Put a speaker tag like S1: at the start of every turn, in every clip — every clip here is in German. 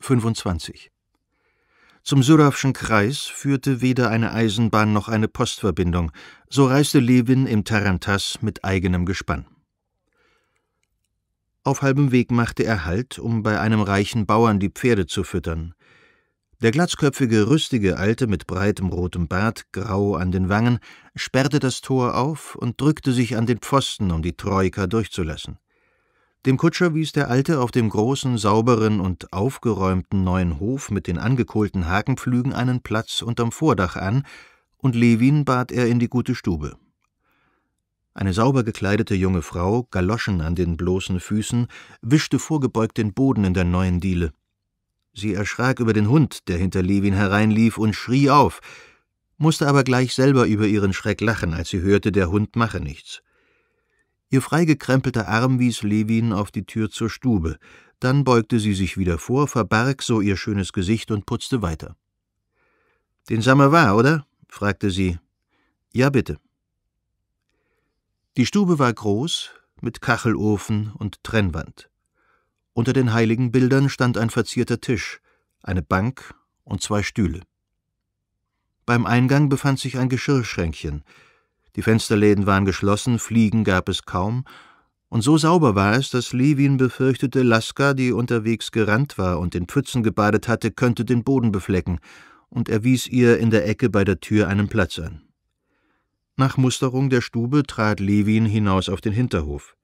S1: 25. Zum Surawschen Kreis führte weder eine Eisenbahn noch eine Postverbindung, so reiste Lewin im Tarantass mit eigenem Gespann. Auf halbem Weg machte er Halt, um bei einem reichen Bauern die Pferde zu füttern. Der glatzköpfige, rüstige Alte mit breitem rotem Bart, grau an den Wangen, sperrte das Tor auf und drückte sich an den Pfosten, um die Troika durchzulassen. Dem Kutscher wies der Alte auf dem großen, sauberen und aufgeräumten neuen Hof mit den angekohlten Hakenpflügen einen Platz unterm Vordach an, und Lewin bat er in die gute Stube. Eine sauber gekleidete junge Frau, Galoschen an den bloßen Füßen, wischte vorgebeugt den Boden in der neuen Diele. Sie erschrak über den Hund, der hinter Lewin hereinlief, und schrie auf, musste aber gleich selber über ihren Schreck lachen, als sie hörte, der Hund mache nichts. Ihr freigekrempelter Arm wies Levin auf die Tür zur Stube, dann beugte sie sich wieder vor, verbarg so ihr schönes Gesicht und putzte weiter. Den war, oder? fragte sie. Ja, bitte. Die Stube war groß, mit Kachelofen und Trennwand. Unter den heiligen Bildern stand ein verzierter Tisch, eine Bank und zwei Stühle. Beim Eingang befand sich ein Geschirrschränkchen, die Fensterläden waren geschlossen, Fliegen gab es kaum, und so sauber war es, dass Levin befürchtete, Laska, die unterwegs gerannt war und in Pfützen gebadet hatte, könnte den Boden beflecken, und er wies ihr in der Ecke bei der Tür einen Platz an. Nach Musterung der Stube trat Levin hinaus auf den Hinterhof.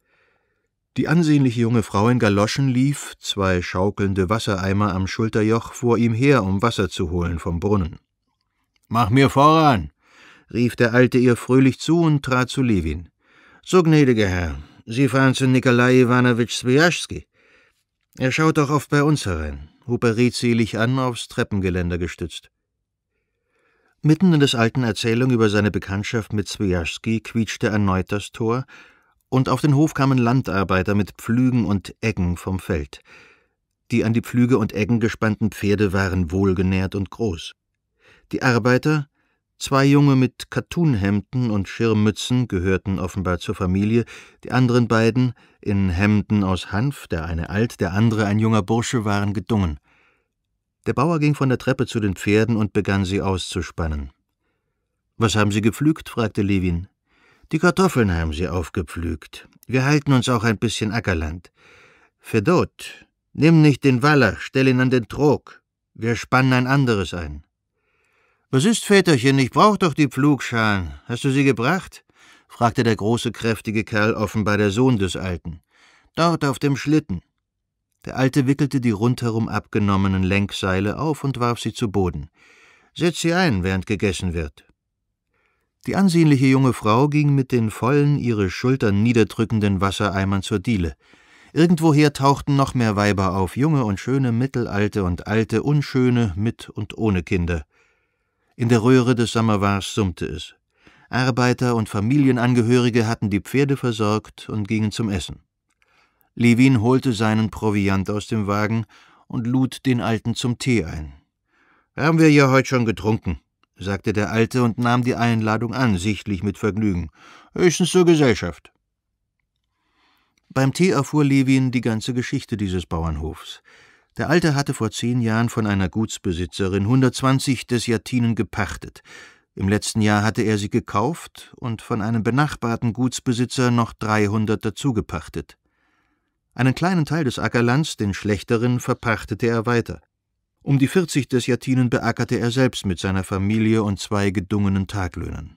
S1: Die ansehnliche junge Frau in Galoschen lief, zwei schaukelnde Wassereimer am Schulterjoch, vor ihm her, um Wasser zu holen vom Brunnen. Mach mir voran, rief der Alte ihr fröhlich zu und trat zu Levin. So, gnädiger Herr, Sie fahren zu Nikolai Iwanowitsch Swijaschski. Er schaut doch oft bei uns herein, hub er redselig an, aufs Treppengeländer gestützt. Mitten in des alten Erzählung über seine Bekanntschaft mit Swijaschski quietschte erneut das Tor, und auf den Hof kamen Landarbeiter mit Pflügen und Eggen vom Feld. Die an die Pflüge und Eggen gespannten Pferde waren wohlgenährt und groß. Die Arbeiter, Zwei Junge mit Kattunhemden und Schirmmützen gehörten offenbar zur Familie, die anderen beiden, in Hemden aus Hanf, der eine alt, der andere ein junger Bursche, waren gedungen. Der Bauer ging von der Treppe zu den Pferden und begann sie auszuspannen. »Was haben Sie gepflügt?« fragte Levin. »Die Kartoffeln haben sie aufgepflügt. Wir halten uns auch ein bisschen Ackerland. Fedot, nimm nicht den Waller, stell ihn an den Trog. Wir spannen ein anderes ein.« was ist, Väterchen, ich brauch doch die Pflugschalen. Hast du sie gebracht? fragte der große, kräftige Kerl offenbar der Sohn des Alten. Dort auf dem Schlitten. Der Alte wickelte die rundherum abgenommenen Lenkseile auf und warf sie zu Boden. Setz sie ein, während gegessen wird. Die ansehnliche junge Frau ging mit den vollen, ihre Schultern niederdrückenden Wassereimern zur Diele. Irgendwoher tauchten noch mehr Weiber auf, junge und schöne, mittelalte und alte, unschöne, mit und ohne Kinder. In der Röhre des Samowars summte es. Arbeiter und Familienangehörige hatten die Pferde versorgt und gingen zum Essen. Levin holte seinen Proviant aus dem Wagen und lud den Alten zum Tee ein. Haben wir ja heute schon getrunken, sagte der Alte und nahm die Einladung an, sichtlich mit Vergnügen. Höchstens zur Gesellschaft. Beim Tee erfuhr Levin die ganze Geschichte dieses Bauernhofs. Der Alte hatte vor zehn Jahren von einer Gutsbesitzerin 120 Desjatinen gepachtet. Im letzten Jahr hatte er sie gekauft und von einem benachbarten Gutsbesitzer noch 300 dazu gepachtet. Einen kleinen Teil des Ackerlands, den schlechteren, verpachtete er weiter. Um die 40 Desjatinen beackerte er selbst mit seiner Familie und zwei gedungenen Taglöhnern.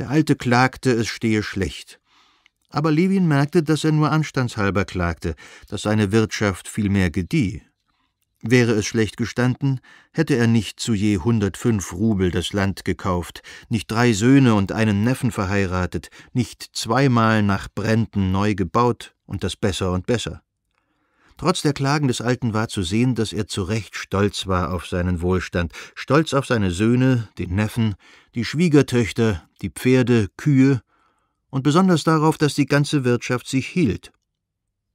S1: Der Alte klagte, es stehe schlecht. Aber Levin merkte, dass er nur anstandshalber klagte, dass seine Wirtschaft vielmehr gedieh. Wäre es schlecht gestanden, hätte er nicht zu je 105 Rubel das Land gekauft, nicht drei Söhne und einen Neffen verheiratet, nicht zweimal nach Bränden neu gebaut und das besser und besser. Trotz der Klagen des Alten war zu sehen, dass er zu Recht stolz war auf seinen Wohlstand, stolz auf seine Söhne, den Neffen, die Schwiegertöchter, die Pferde, Kühe und besonders darauf, dass die ganze Wirtschaft sich hielt.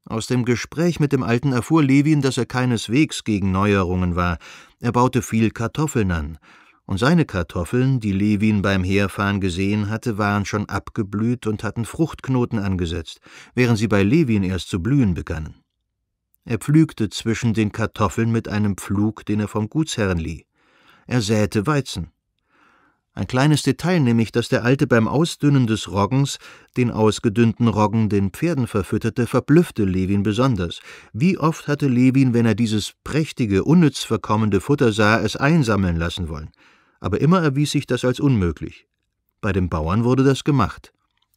S1: Aus dem Gespräch mit dem Alten erfuhr Levin, dass er keineswegs gegen Neuerungen war. Er baute viel Kartoffeln an. Und seine Kartoffeln, die Levin beim Herfahren gesehen hatte, waren schon abgeblüht und hatten Fruchtknoten angesetzt, während sie bei Levin erst zu blühen begannen. Er pflügte zwischen den Kartoffeln mit einem Pflug, den er vom Gutsherrn lieh. Er säte Weizen. Ein kleines Detail nämlich, dass der Alte beim Ausdünnen des Roggens den ausgedünnten Roggen den Pferden verfütterte, verblüffte Levin besonders. Wie oft hatte Levin, wenn er dieses prächtige, unnütz verkommende Futter sah, es einsammeln lassen wollen. Aber immer erwies sich das als unmöglich. Bei dem Bauern wurde das gemacht.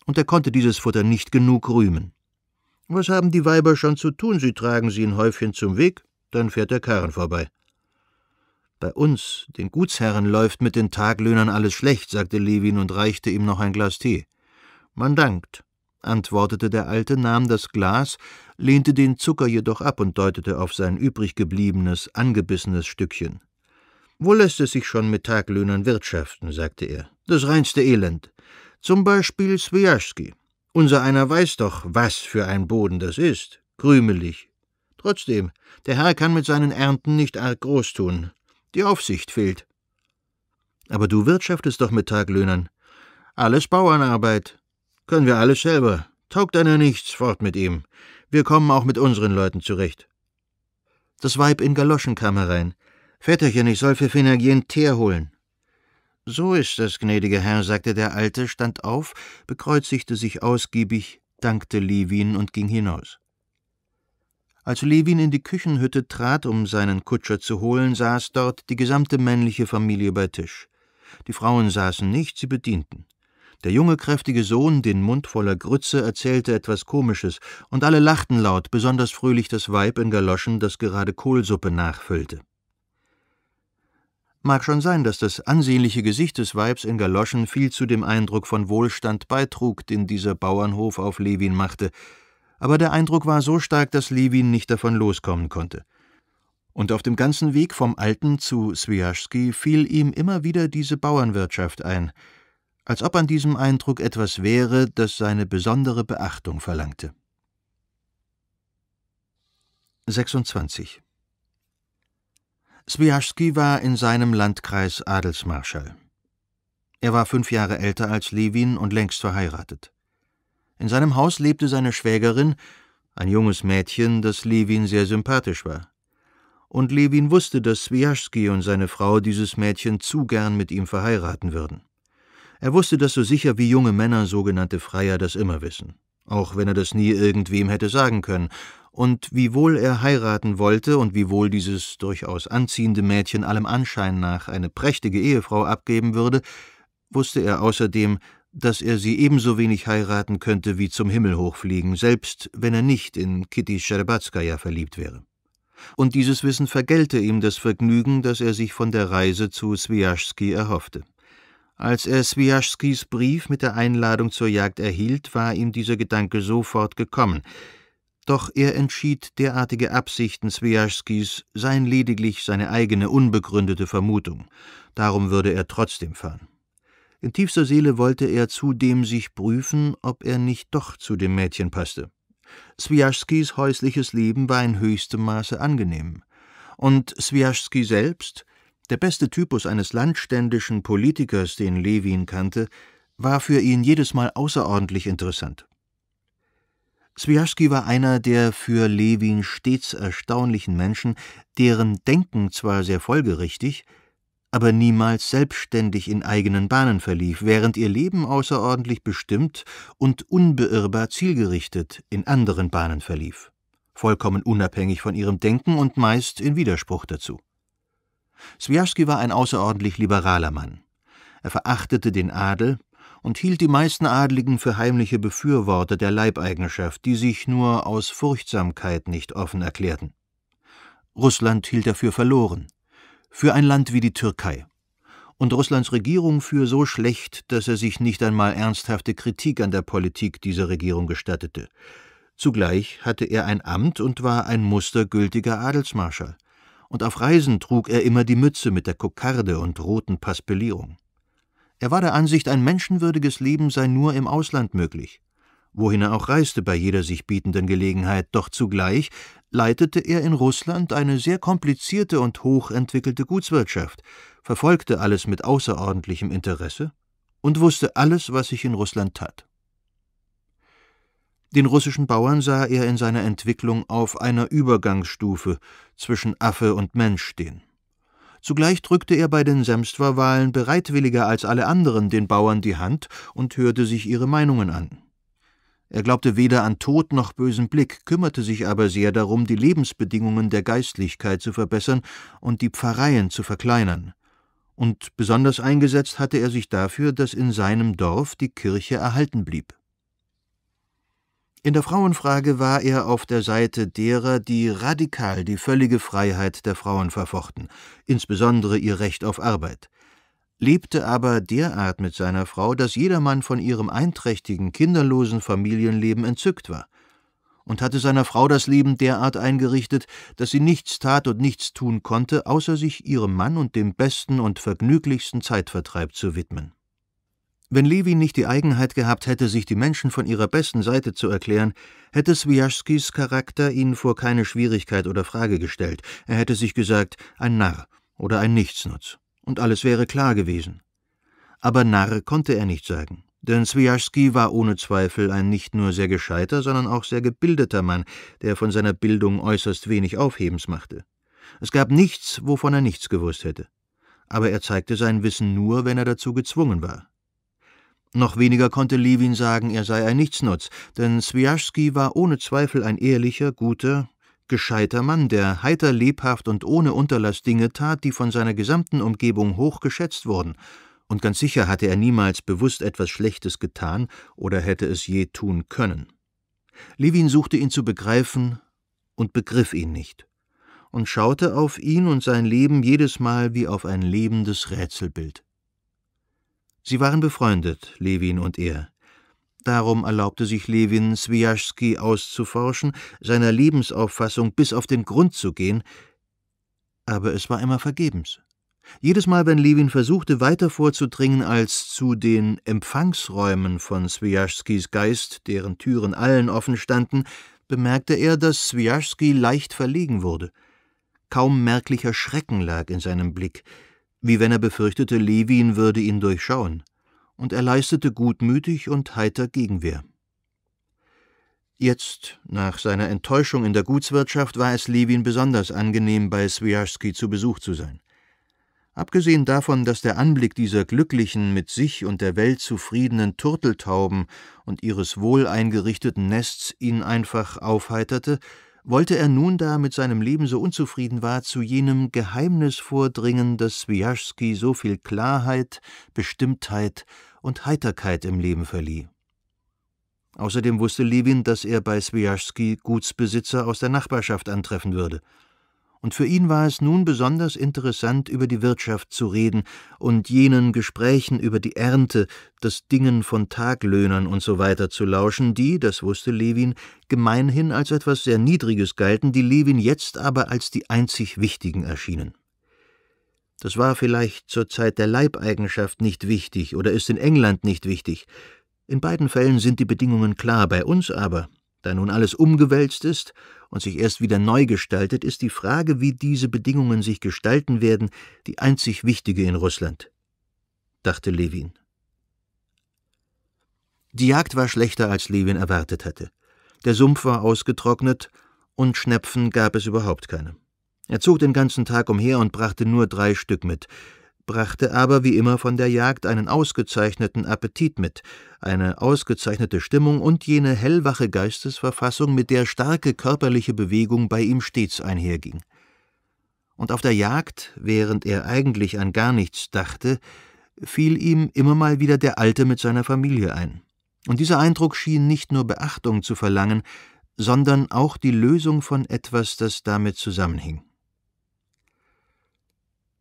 S1: Und er konnte dieses Futter nicht genug rühmen. Was haben die Weiber schon zu tun? Sie tragen sie in Häufchen zum Weg, dann fährt der Karren vorbei. Bei uns, den Gutsherren, läuft mit den Taglöhnern alles schlecht, sagte Levin und reichte ihm noch ein Glas Tee. Man dankt, antwortete der Alte, nahm das Glas, lehnte den Zucker jedoch ab und deutete auf sein übrig gebliebenes, angebissenes Stückchen. Wo lässt es sich schon mit Taglöhnern wirtschaften, sagte er. Das reinste Elend. Zum Beispiel Swijaschski. Unser einer weiß doch, was für ein Boden das ist. Krümelig. Trotzdem, der Herr kann mit seinen Ernten nicht arg groß tun. Die Aufsicht fehlt. Aber du wirtschaftest doch mit Taglöhnern. Alles Bauernarbeit. Können wir alles selber. Taugt einer nichts, fort mit ihm. Wir kommen auch mit unseren Leuten zurecht. Das Weib in Galoschen kam herein. Väterchen, ich soll für Finagien Teer holen. So ist es, gnädiger Herr, sagte der Alte, stand auf, bekreuzigte sich ausgiebig, dankte Levin und ging hinaus. Als Levin in die Küchenhütte trat, um seinen Kutscher zu holen, saß dort die gesamte männliche Familie bei Tisch. Die Frauen saßen nicht, sie bedienten. Der junge, kräftige Sohn, den Mund voller Grütze, erzählte etwas Komisches, und alle lachten laut, besonders fröhlich das Weib in Galoschen, das gerade Kohlsuppe nachfüllte. Mag schon sein, dass das ansehnliche Gesicht des Weibs in Galoschen viel zu dem Eindruck von Wohlstand beitrug, den dieser Bauernhof auf Levin machte, aber der Eindruck war so stark, dass Lewin nicht davon loskommen konnte. Und auf dem ganzen Weg vom Alten zu Swiaschski fiel ihm immer wieder diese Bauernwirtschaft ein, als ob an diesem Eindruck etwas wäre, das seine besondere Beachtung verlangte. 26. Swiaschski war in seinem Landkreis Adelsmarschall. Er war fünf Jahre älter als Lewin und längst verheiratet. In seinem Haus lebte seine Schwägerin, ein junges Mädchen, das Levin sehr sympathisch war. Und Levin wusste, dass Swijaschski und seine Frau dieses Mädchen zu gern mit ihm verheiraten würden. Er wusste das so sicher wie junge Männer, sogenannte Freier, das immer wissen, auch wenn er das nie irgendwem hätte sagen können. Und wiewohl er heiraten wollte und wiewohl dieses durchaus anziehende Mädchen allem Anschein nach eine prächtige Ehefrau abgeben würde, wusste er außerdem, dass er sie ebenso wenig heiraten könnte wie zum Himmel hochfliegen, selbst wenn er nicht in Kitty Scherbatskaja verliebt wäre. Und dieses Wissen vergelte ihm das Vergnügen, das er sich von der Reise zu Swiaschski erhoffte. Als er Swiaschskis Brief mit der Einladung zur Jagd erhielt, war ihm dieser Gedanke sofort gekommen. Doch er entschied, derartige Absichten Swiaschskis seien lediglich seine eigene unbegründete Vermutung. Darum würde er trotzdem fahren. In tiefster Seele wollte er zudem sich prüfen, ob er nicht doch zu dem Mädchen passte. Swijaschskis häusliches Leben war in höchstem Maße angenehm. Und Swijaschski selbst, der beste Typus eines landständischen Politikers, den Levin kannte, war für ihn jedes Mal außerordentlich interessant. Swijaschski war einer der für Levin stets erstaunlichen Menschen, deren Denken zwar sehr folgerichtig, aber niemals selbstständig in eigenen Bahnen verlief, während ihr Leben außerordentlich bestimmt und unbeirrbar zielgerichtet in anderen Bahnen verlief, vollkommen unabhängig von ihrem Denken und meist in Widerspruch dazu. Swiarski war ein außerordentlich liberaler Mann. Er verachtete den Adel und hielt die meisten Adligen für heimliche Befürworter der Leibeigenschaft, die sich nur aus Furchtsamkeit nicht offen erklärten. Russland hielt er für verloren für ein Land wie die Türkei und Russlands Regierung für so schlecht, dass er sich nicht einmal ernsthafte Kritik an der Politik dieser Regierung gestattete. Zugleich hatte er ein Amt und war ein mustergültiger Adelsmarschall. Und auf Reisen trug er immer die Mütze mit der Kokarde und roten Paspellierung. Er war der Ansicht, ein menschenwürdiges Leben sei nur im Ausland möglich wohin er auch reiste bei jeder sich bietenden Gelegenheit, doch zugleich leitete er in Russland eine sehr komplizierte und hochentwickelte Gutswirtschaft, verfolgte alles mit außerordentlichem Interesse und wusste alles, was sich in Russland tat. Den russischen Bauern sah er in seiner Entwicklung auf einer Übergangsstufe zwischen Affe und Mensch stehen. Zugleich drückte er bei den Semstwa-Wahlen bereitwilliger als alle anderen den Bauern die Hand und hörte sich ihre Meinungen an. Er glaubte weder an Tod noch bösen Blick, kümmerte sich aber sehr darum, die Lebensbedingungen der Geistlichkeit zu verbessern und die Pfarreien zu verkleinern. Und besonders eingesetzt hatte er sich dafür, dass in seinem Dorf die Kirche erhalten blieb. In der Frauenfrage war er auf der Seite derer, die radikal die völlige Freiheit der Frauen verfochten, insbesondere ihr Recht auf Arbeit lebte aber derart mit seiner Frau, dass jedermann von ihrem einträchtigen, kinderlosen Familienleben entzückt war und hatte seiner Frau das Leben derart eingerichtet, dass sie nichts tat und nichts tun konnte, außer sich ihrem Mann und dem besten und vergnüglichsten Zeitvertreib zu widmen. Wenn Levin nicht die Eigenheit gehabt hätte, sich die Menschen von ihrer besten Seite zu erklären, hätte Swijaschskis Charakter ihn vor keine Schwierigkeit oder Frage gestellt, er hätte sich gesagt, ein Narr oder ein Nichtsnutz und alles wäre klar gewesen. Aber Narr konnte er nicht sagen, denn Swijaschski war ohne Zweifel ein nicht nur sehr gescheiter, sondern auch sehr gebildeter Mann, der von seiner Bildung äußerst wenig Aufhebens machte. Es gab nichts, wovon er nichts gewusst hätte. Aber er zeigte sein Wissen nur, wenn er dazu gezwungen war. Noch weniger konnte Levin sagen, er sei ein Nichtsnutz, denn Swijaschski war ohne Zweifel ein ehrlicher, guter, gescheiter Mann, der heiter, lebhaft und ohne Unterlass Dinge tat, die von seiner gesamten Umgebung hoch geschätzt wurden, und ganz sicher hatte er niemals bewusst etwas Schlechtes getan oder hätte es je tun können. Levin suchte ihn zu begreifen und begriff ihn nicht und schaute auf ihn und sein Leben jedes Mal wie auf ein lebendes Rätselbild. Sie waren befreundet, Levin und er, Darum erlaubte sich Lewin, Swijaschski auszuforschen, seiner Lebensauffassung bis auf den Grund zu gehen, aber es war immer vergebens. Jedes Mal, wenn Lewin versuchte, weiter vorzudringen als zu den Empfangsräumen von Swijaschskis Geist, deren Türen allen offen standen, bemerkte er, dass Swijaschski leicht verlegen wurde. Kaum merklicher Schrecken lag in seinem Blick, wie wenn er befürchtete, Lewin würde ihn durchschauen und er leistete gutmütig und heiter Gegenwehr. Jetzt, nach seiner Enttäuschung in der Gutswirtschaft, war es Levin besonders angenehm, bei Swiarski zu Besuch zu sein. Abgesehen davon, dass der Anblick dieser glücklichen, mit sich und der Welt zufriedenen Turteltauben und ihres wohleingerichteten Nests ihn einfach aufheiterte, wollte er nun, da er mit seinem Leben so unzufrieden war, zu jenem Geheimnis vordringen, das Swijaschski so viel Klarheit, Bestimmtheit und Heiterkeit im Leben verlieh. Außerdem wusste Levin, dass er bei Swijaschski Gutsbesitzer aus der Nachbarschaft antreffen würde – und für ihn war es nun besonders interessant, über die Wirtschaft zu reden und jenen Gesprächen über die Ernte, das Dingen von Taglöhnern usw. So zu lauschen, die, das wusste Levin, gemeinhin als etwas sehr Niedriges galten, die Levin jetzt aber als die einzig wichtigen erschienen. Das war vielleicht zur Zeit der Leibeigenschaft nicht wichtig oder ist in England nicht wichtig. In beiden Fällen sind die Bedingungen klar, bei uns aber, da nun alles umgewälzt ist und sich erst wieder neu gestaltet, ist die Frage, wie diese Bedingungen sich gestalten werden, die einzig wichtige in Russland, dachte Levin. Die Jagd war schlechter, als Levin erwartet hatte. Der Sumpf war ausgetrocknet und Schnepfen gab es überhaupt keine. Er zog den ganzen Tag umher und brachte nur drei Stück mit, brachte aber wie immer von der Jagd einen ausgezeichneten Appetit mit, eine ausgezeichnete Stimmung und jene hellwache Geistesverfassung, mit der starke körperliche Bewegung bei ihm stets einherging. Und auf der Jagd, während er eigentlich an gar nichts dachte, fiel ihm immer mal wieder der Alte mit seiner Familie ein. Und dieser Eindruck schien nicht nur Beachtung zu verlangen, sondern auch die Lösung von etwas, das damit zusammenhing.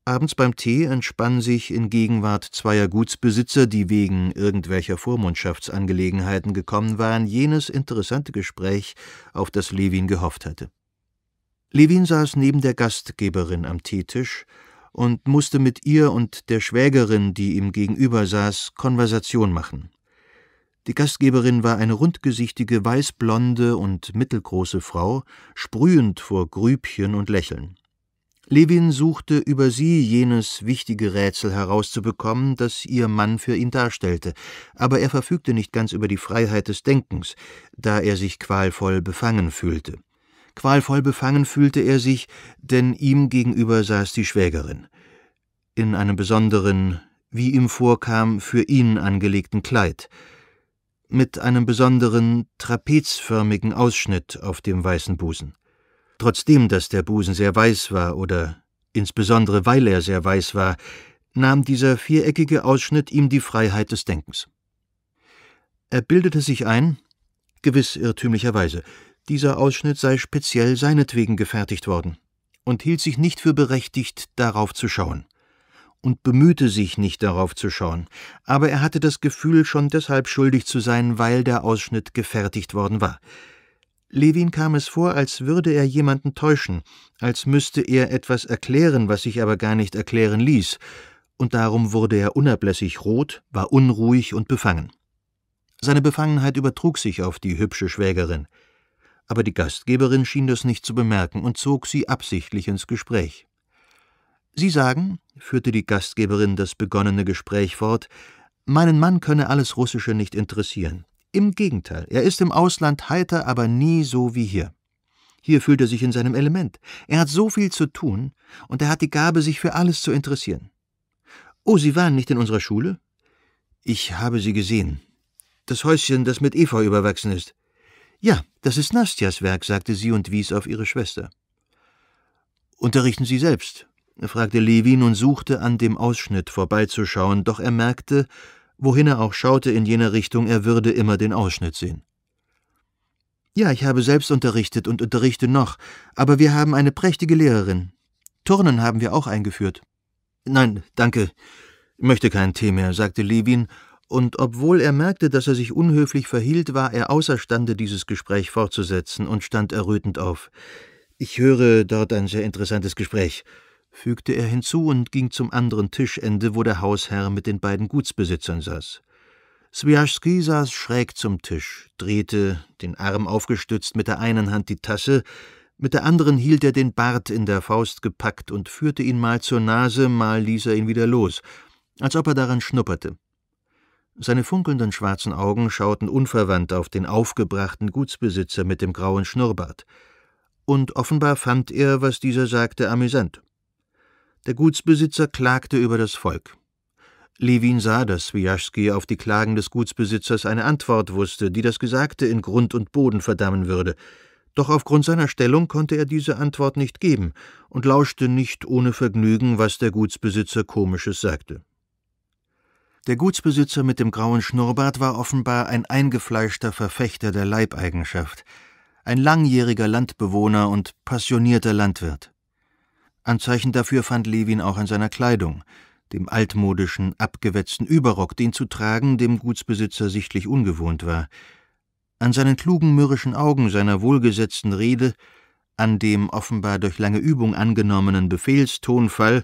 S1: Abends beim Tee entspann sich in Gegenwart zweier Gutsbesitzer, die wegen irgendwelcher Vormundschaftsangelegenheiten gekommen waren, jenes interessante Gespräch, auf das Levin gehofft hatte. Levin saß neben der Gastgeberin am Teetisch und musste mit ihr und der Schwägerin, die ihm gegenüber saß, Konversation machen. Die Gastgeberin war eine rundgesichtige, weißblonde und mittelgroße Frau, sprühend vor Grübchen und Lächeln. Levin suchte über sie jenes wichtige Rätsel herauszubekommen, das ihr Mann für ihn darstellte, aber er verfügte nicht ganz über die Freiheit des Denkens, da er sich qualvoll befangen fühlte. Qualvoll befangen fühlte er sich, denn ihm gegenüber saß die Schwägerin. In einem besonderen, wie ihm vorkam, für ihn angelegten Kleid, mit einem besonderen trapezförmigen Ausschnitt auf dem weißen Busen. Trotzdem, dass der Busen sehr weiß war oder insbesondere weil er sehr weiß war, nahm dieser viereckige Ausschnitt ihm die Freiheit des Denkens. Er bildete sich ein, gewiss irrtümlicherweise, dieser Ausschnitt sei speziell seinetwegen gefertigt worden und hielt sich nicht für berechtigt, darauf zu schauen und bemühte sich nicht darauf zu schauen, aber er hatte das Gefühl, schon deshalb schuldig zu sein, weil der Ausschnitt gefertigt worden war. Levin kam es vor, als würde er jemanden täuschen, als müsste er etwas erklären, was sich aber gar nicht erklären ließ, und darum wurde er unablässig rot, war unruhig und befangen. Seine Befangenheit übertrug sich auf die hübsche Schwägerin. Aber die Gastgeberin schien das nicht zu bemerken und zog sie absichtlich ins Gespräch. Sie sagen, führte die Gastgeberin das begonnene Gespräch fort, meinen Mann könne alles Russische nicht interessieren. Im Gegenteil, er ist im Ausland heiter, aber nie so wie hier. Hier fühlt er sich in seinem Element. Er hat so viel zu tun und er hat die Gabe, sich für alles zu interessieren. Oh, Sie waren nicht in unserer Schule? Ich habe Sie gesehen. Das Häuschen, das mit Efeu überwachsen ist. Ja, das ist Nastjas Werk, sagte sie und wies auf ihre Schwester. Unterrichten Sie selbst, fragte Levin und suchte an dem Ausschnitt vorbeizuschauen, doch er merkte, Wohin er auch schaute in jener Richtung, er würde immer den Ausschnitt sehen. Ja, ich habe selbst unterrichtet und unterrichte noch, aber wir haben eine prächtige Lehrerin. Turnen haben wir auch eingeführt. Nein, danke. Ich Möchte keinen Tee mehr, sagte Levin, und obwohl er merkte, dass er sich unhöflich verhielt, war er außerstande, dieses Gespräch fortzusetzen und stand errötend auf. Ich höre dort ein sehr interessantes Gespräch fügte er hinzu und ging zum anderen Tischende, wo der Hausherr mit den beiden Gutsbesitzern saß. Swiaschski saß schräg zum Tisch, drehte, den Arm aufgestützt, mit der einen Hand die Tasse, mit der anderen hielt er den Bart in der Faust gepackt und führte ihn mal zur Nase, mal ließ er ihn wieder los, als ob er daran schnupperte. Seine funkelnden schwarzen Augen schauten unverwandt auf den aufgebrachten Gutsbesitzer mit dem grauen Schnurrbart. Und offenbar fand er, was dieser sagte, amüsant. Der Gutsbesitzer klagte über das Volk. Lewin sah, dass Swijaschski auf die Klagen des Gutsbesitzers eine Antwort wusste, die das Gesagte in Grund und Boden verdammen würde. Doch aufgrund seiner Stellung konnte er diese Antwort nicht geben und lauschte nicht ohne Vergnügen, was der Gutsbesitzer Komisches sagte. Der Gutsbesitzer mit dem grauen Schnurrbart war offenbar ein eingefleischter Verfechter der Leibeigenschaft, ein langjähriger Landbewohner und passionierter Landwirt. Anzeichen dafür fand Levin auch an seiner Kleidung, dem altmodischen, abgewetzten Überrock, den zu tragen dem Gutsbesitzer sichtlich ungewohnt war, an seinen klugen, mürrischen Augen, seiner wohlgesetzten Rede, an dem offenbar durch lange Übung angenommenen Befehlstonfall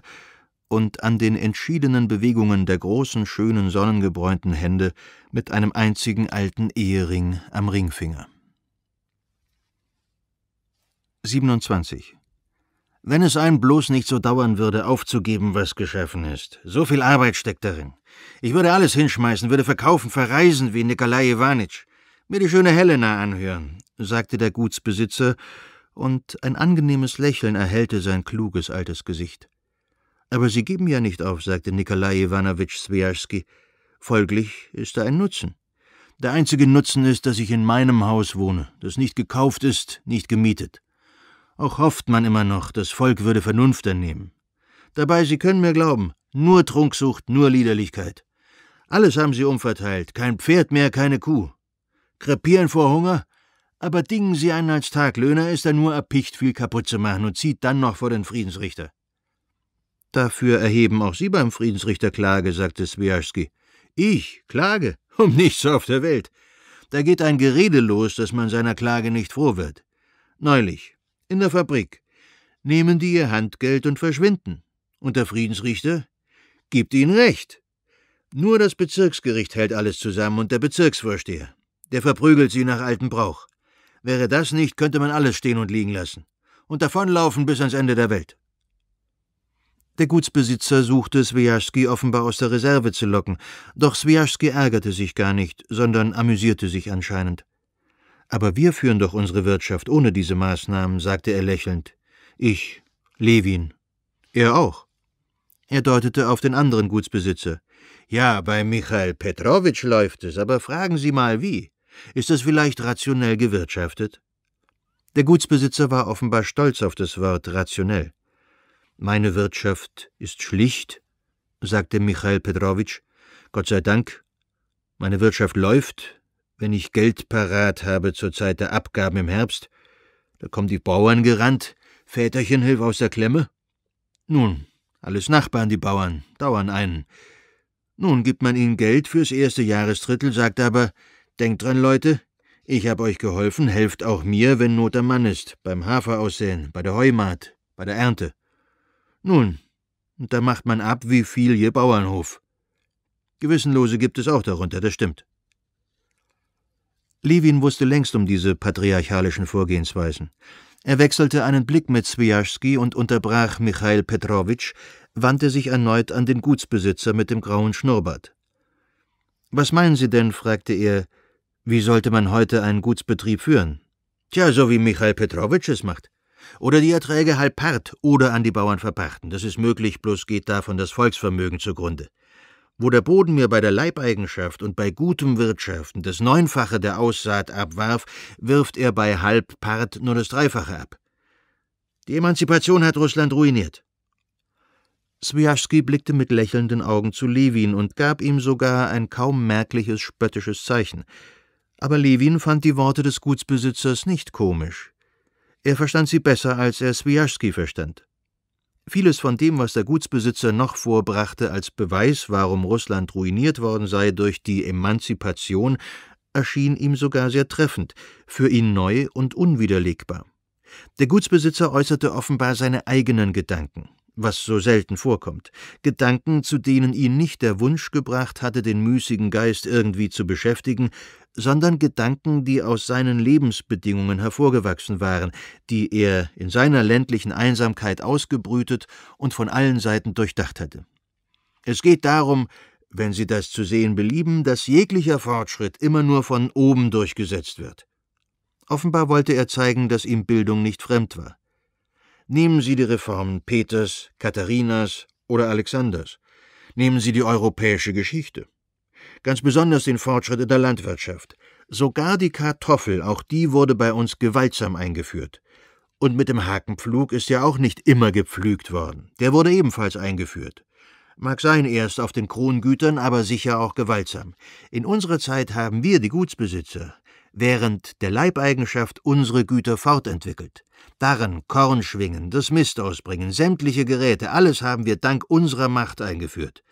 S1: und an den entschiedenen Bewegungen der großen, schönen, sonnengebräunten Hände mit einem einzigen alten Ehering am Ringfinger. 27. Wenn es einem bloß nicht so dauern würde, aufzugeben, was geschaffen ist. So viel Arbeit steckt darin. Ich würde alles hinschmeißen, würde verkaufen, verreisen wie Nikolai Iwanitsch. Mir die schöne Helena anhören, sagte der Gutsbesitzer, und ein angenehmes Lächeln erhellte sein kluges altes Gesicht. Aber Sie geben ja nicht auf, sagte Nikolai Iwanowitsch Swiarski. Folglich ist da ein Nutzen. Der einzige Nutzen ist, dass ich in meinem Haus wohne, das nicht gekauft ist, nicht gemietet. Auch hofft man immer noch, das Volk würde Vernunft annehmen. Dabei, Sie können mir glauben, nur Trunksucht, nur Liederlichkeit. Alles haben Sie umverteilt, kein Pferd mehr, keine Kuh. Krepieren vor Hunger? Aber dingen Sie einen als Taglöhner, ist er nur erpicht, viel kaputt zu machen und zieht dann noch vor den Friedensrichter. Dafür erheben auch Sie beim Friedensrichter Klage, sagte Swiarski. Ich Klage? Um nichts auf der Welt. Da geht ein Gerede los, dass man seiner Klage nicht froh wird. Neulich, in der Fabrik, nehmen die ihr Handgeld und verschwinden. Und der Friedensrichter gibt ihnen recht. Nur das Bezirksgericht hält alles zusammen und der Bezirksvorsteher. Der verprügelt sie nach altem Brauch. Wäre das nicht, könnte man alles stehen und liegen lassen und davonlaufen bis ans Ende der Welt. Der Gutsbesitzer suchte Swijaschski offenbar aus der Reserve zu locken, doch Swijaschski ärgerte sich gar nicht, sondern amüsierte sich anscheinend. Aber wir führen doch unsere Wirtschaft ohne diese Maßnahmen, sagte er lächelnd. Ich, Levin. Er auch. Er deutete auf den anderen Gutsbesitzer. Ja, bei Michael Petrowitsch läuft es, aber fragen Sie mal wie. Ist das vielleicht rationell gewirtschaftet? Der Gutsbesitzer war offenbar stolz auf das Wort rationell. Meine Wirtschaft ist schlicht, sagte Michael Petrowitsch. Gott sei Dank. Meine Wirtschaft läuft, wenn ich Geld parat habe zur Zeit der Abgaben im Herbst, da kommen die Bauern gerannt, Väterchen hilf aus der Klemme. Nun, alles Nachbarn, die Bauern, dauern einen. Nun gibt man ihnen Geld fürs erste Jahresdrittel, sagt aber, denkt dran, Leute, ich hab euch geholfen, helft auch mir, wenn Not am Mann ist, beim Haferaussäen, bei der Heumat, bei der Ernte. Nun, und da macht man ab, wie viel je Bauernhof. Gewissenlose gibt es auch darunter, das stimmt. Levin wusste längst um diese patriarchalischen Vorgehensweisen. Er wechselte einen Blick mit Swijaschski und unterbrach Michail Petrowitsch, wandte sich erneut an den Gutsbesitzer mit dem grauen Schnurrbart. Was meinen Sie denn? fragte er. Wie sollte man heute einen Gutsbetrieb führen? Tja, so wie Michail Petrowitsch es macht. Oder die Erträge halb part oder an die Bauern verpachten. Das ist möglich, bloß geht davon das Volksvermögen zugrunde wo der Boden mir bei der Leibeigenschaft und bei gutem Wirtschaften das Neunfache der Aussaat abwarf, wirft er bei Halbpart nur das Dreifache ab. Die Emanzipation hat Russland ruiniert. Swiaschski blickte mit lächelnden Augen zu Levin und gab ihm sogar ein kaum merkliches spöttisches Zeichen. Aber Levin fand die Worte des Gutsbesitzers nicht komisch. Er verstand sie besser, als er Swiaschski verstand. Vieles von dem, was der Gutsbesitzer noch vorbrachte als Beweis, warum Russland ruiniert worden sei durch die Emanzipation, erschien ihm sogar sehr treffend, für ihn neu und unwiderlegbar. Der Gutsbesitzer äußerte offenbar seine eigenen Gedanken, was so selten vorkommt, Gedanken, zu denen ihn nicht der Wunsch gebracht hatte, den müßigen Geist irgendwie zu beschäftigen, sondern Gedanken, die aus seinen Lebensbedingungen hervorgewachsen waren, die er in seiner ländlichen Einsamkeit ausgebrütet und von allen Seiten durchdacht hatte. Es geht darum, wenn Sie das zu sehen belieben, dass jeglicher Fortschritt immer nur von oben durchgesetzt wird. Offenbar wollte er zeigen, dass ihm Bildung nicht fremd war. Nehmen Sie die Reformen Peters, Katharinas oder Alexanders. Nehmen Sie die europäische Geschichte. Ganz besonders den Fortschritt in der Landwirtschaft. Sogar die Kartoffel, auch die wurde bei uns gewaltsam eingeführt. Und mit dem Hakenpflug ist ja auch nicht immer gepflügt worden. Der wurde ebenfalls eingeführt. Mag sein erst auf den Krongütern, aber sicher auch gewaltsam. In unserer Zeit haben wir, die Gutsbesitzer, während der Leibeigenschaft unsere Güter fortentwickelt. Darren, Korn schwingen, das Mist ausbringen, sämtliche Geräte, alles haben wir dank unserer Macht eingeführt.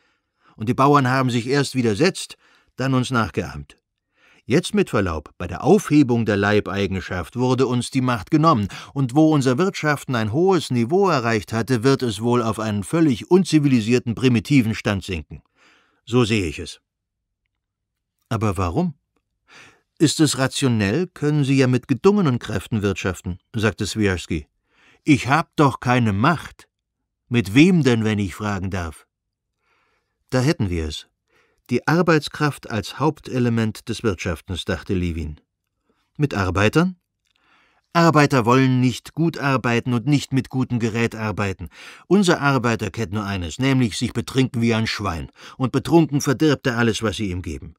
S1: Und die Bauern haben sich erst widersetzt, dann uns nachgeahmt. Jetzt mit Verlaub, bei der Aufhebung der Leibeigenschaft wurde uns die Macht genommen, und wo unser Wirtschaften ein hohes Niveau erreicht hatte, wird es wohl auf einen völlig unzivilisierten primitiven Stand sinken. So sehe ich es. Aber warum? Ist es rationell, können Sie ja mit gedungenen Kräften wirtschaften, sagte Swiarski. Ich hab doch keine Macht. Mit wem denn, wenn ich fragen darf? Da hätten wir es. Die Arbeitskraft als Hauptelement des Wirtschaftens, dachte Levin. Mit Arbeitern? Arbeiter wollen nicht gut arbeiten und nicht mit gutem Gerät arbeiten. Unser Arbeiter kennt nur eines, nämlich sich betrinken wie ein Schwein, und betrunken verdirbt er alles, was sie ihm geben.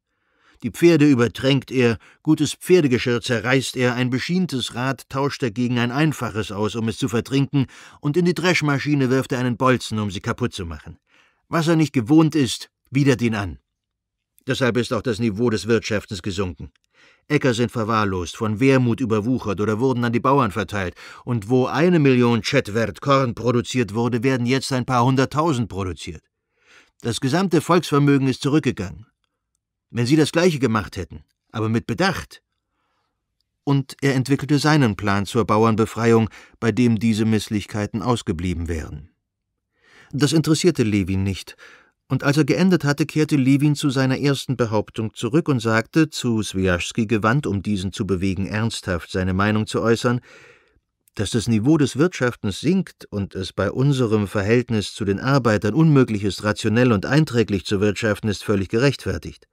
S1: Die Pferde übertränkt er, gutes Pferdegeschirr zerreißt er, ein beschientes Rad tauscht er gegen ein einfaches aus, um es zu vertrinken, und in die Dreschmaschine wirft er einen Bolzen, um sie kaputt zu machen. Was er nicht gewohnt ist, widert ihn an. Deshalb ist auch das Niveau des Wirtschaftens gesunken. Äcker sind verwahrlost, von Wermut überwuchert oder wurden an die Bauern verteilt, und wo eine Million Chetwert Korn produziert wurde, werden jetzt ein paar hunderttausend produziert. Das gesamte Volksvermögen ist zurückgegangen wenn Sie das gleiche gemacht hätten, aber mit Bedacht. Und er entwickelte seinen Plan zur Bauernbefreiung, bei dem diese Misslichkeiten ausgeblieben wären. Das interessierte Levin nicht, und als er geendet hatte, kehrte Levin zu seiner ersten Behauptung zurück und sagte, zu Swiaschski gewandt, um diesen zu bewegen, ernsthaft seine Meinung zu äußern, dass das Niveau des Wirtschaftens sinkt und es bei unserem Verhältnis zu den Arbeitern unmöglich ist, rationell und einträglich zu wirtschaften, ist völlig gerechtfertigt.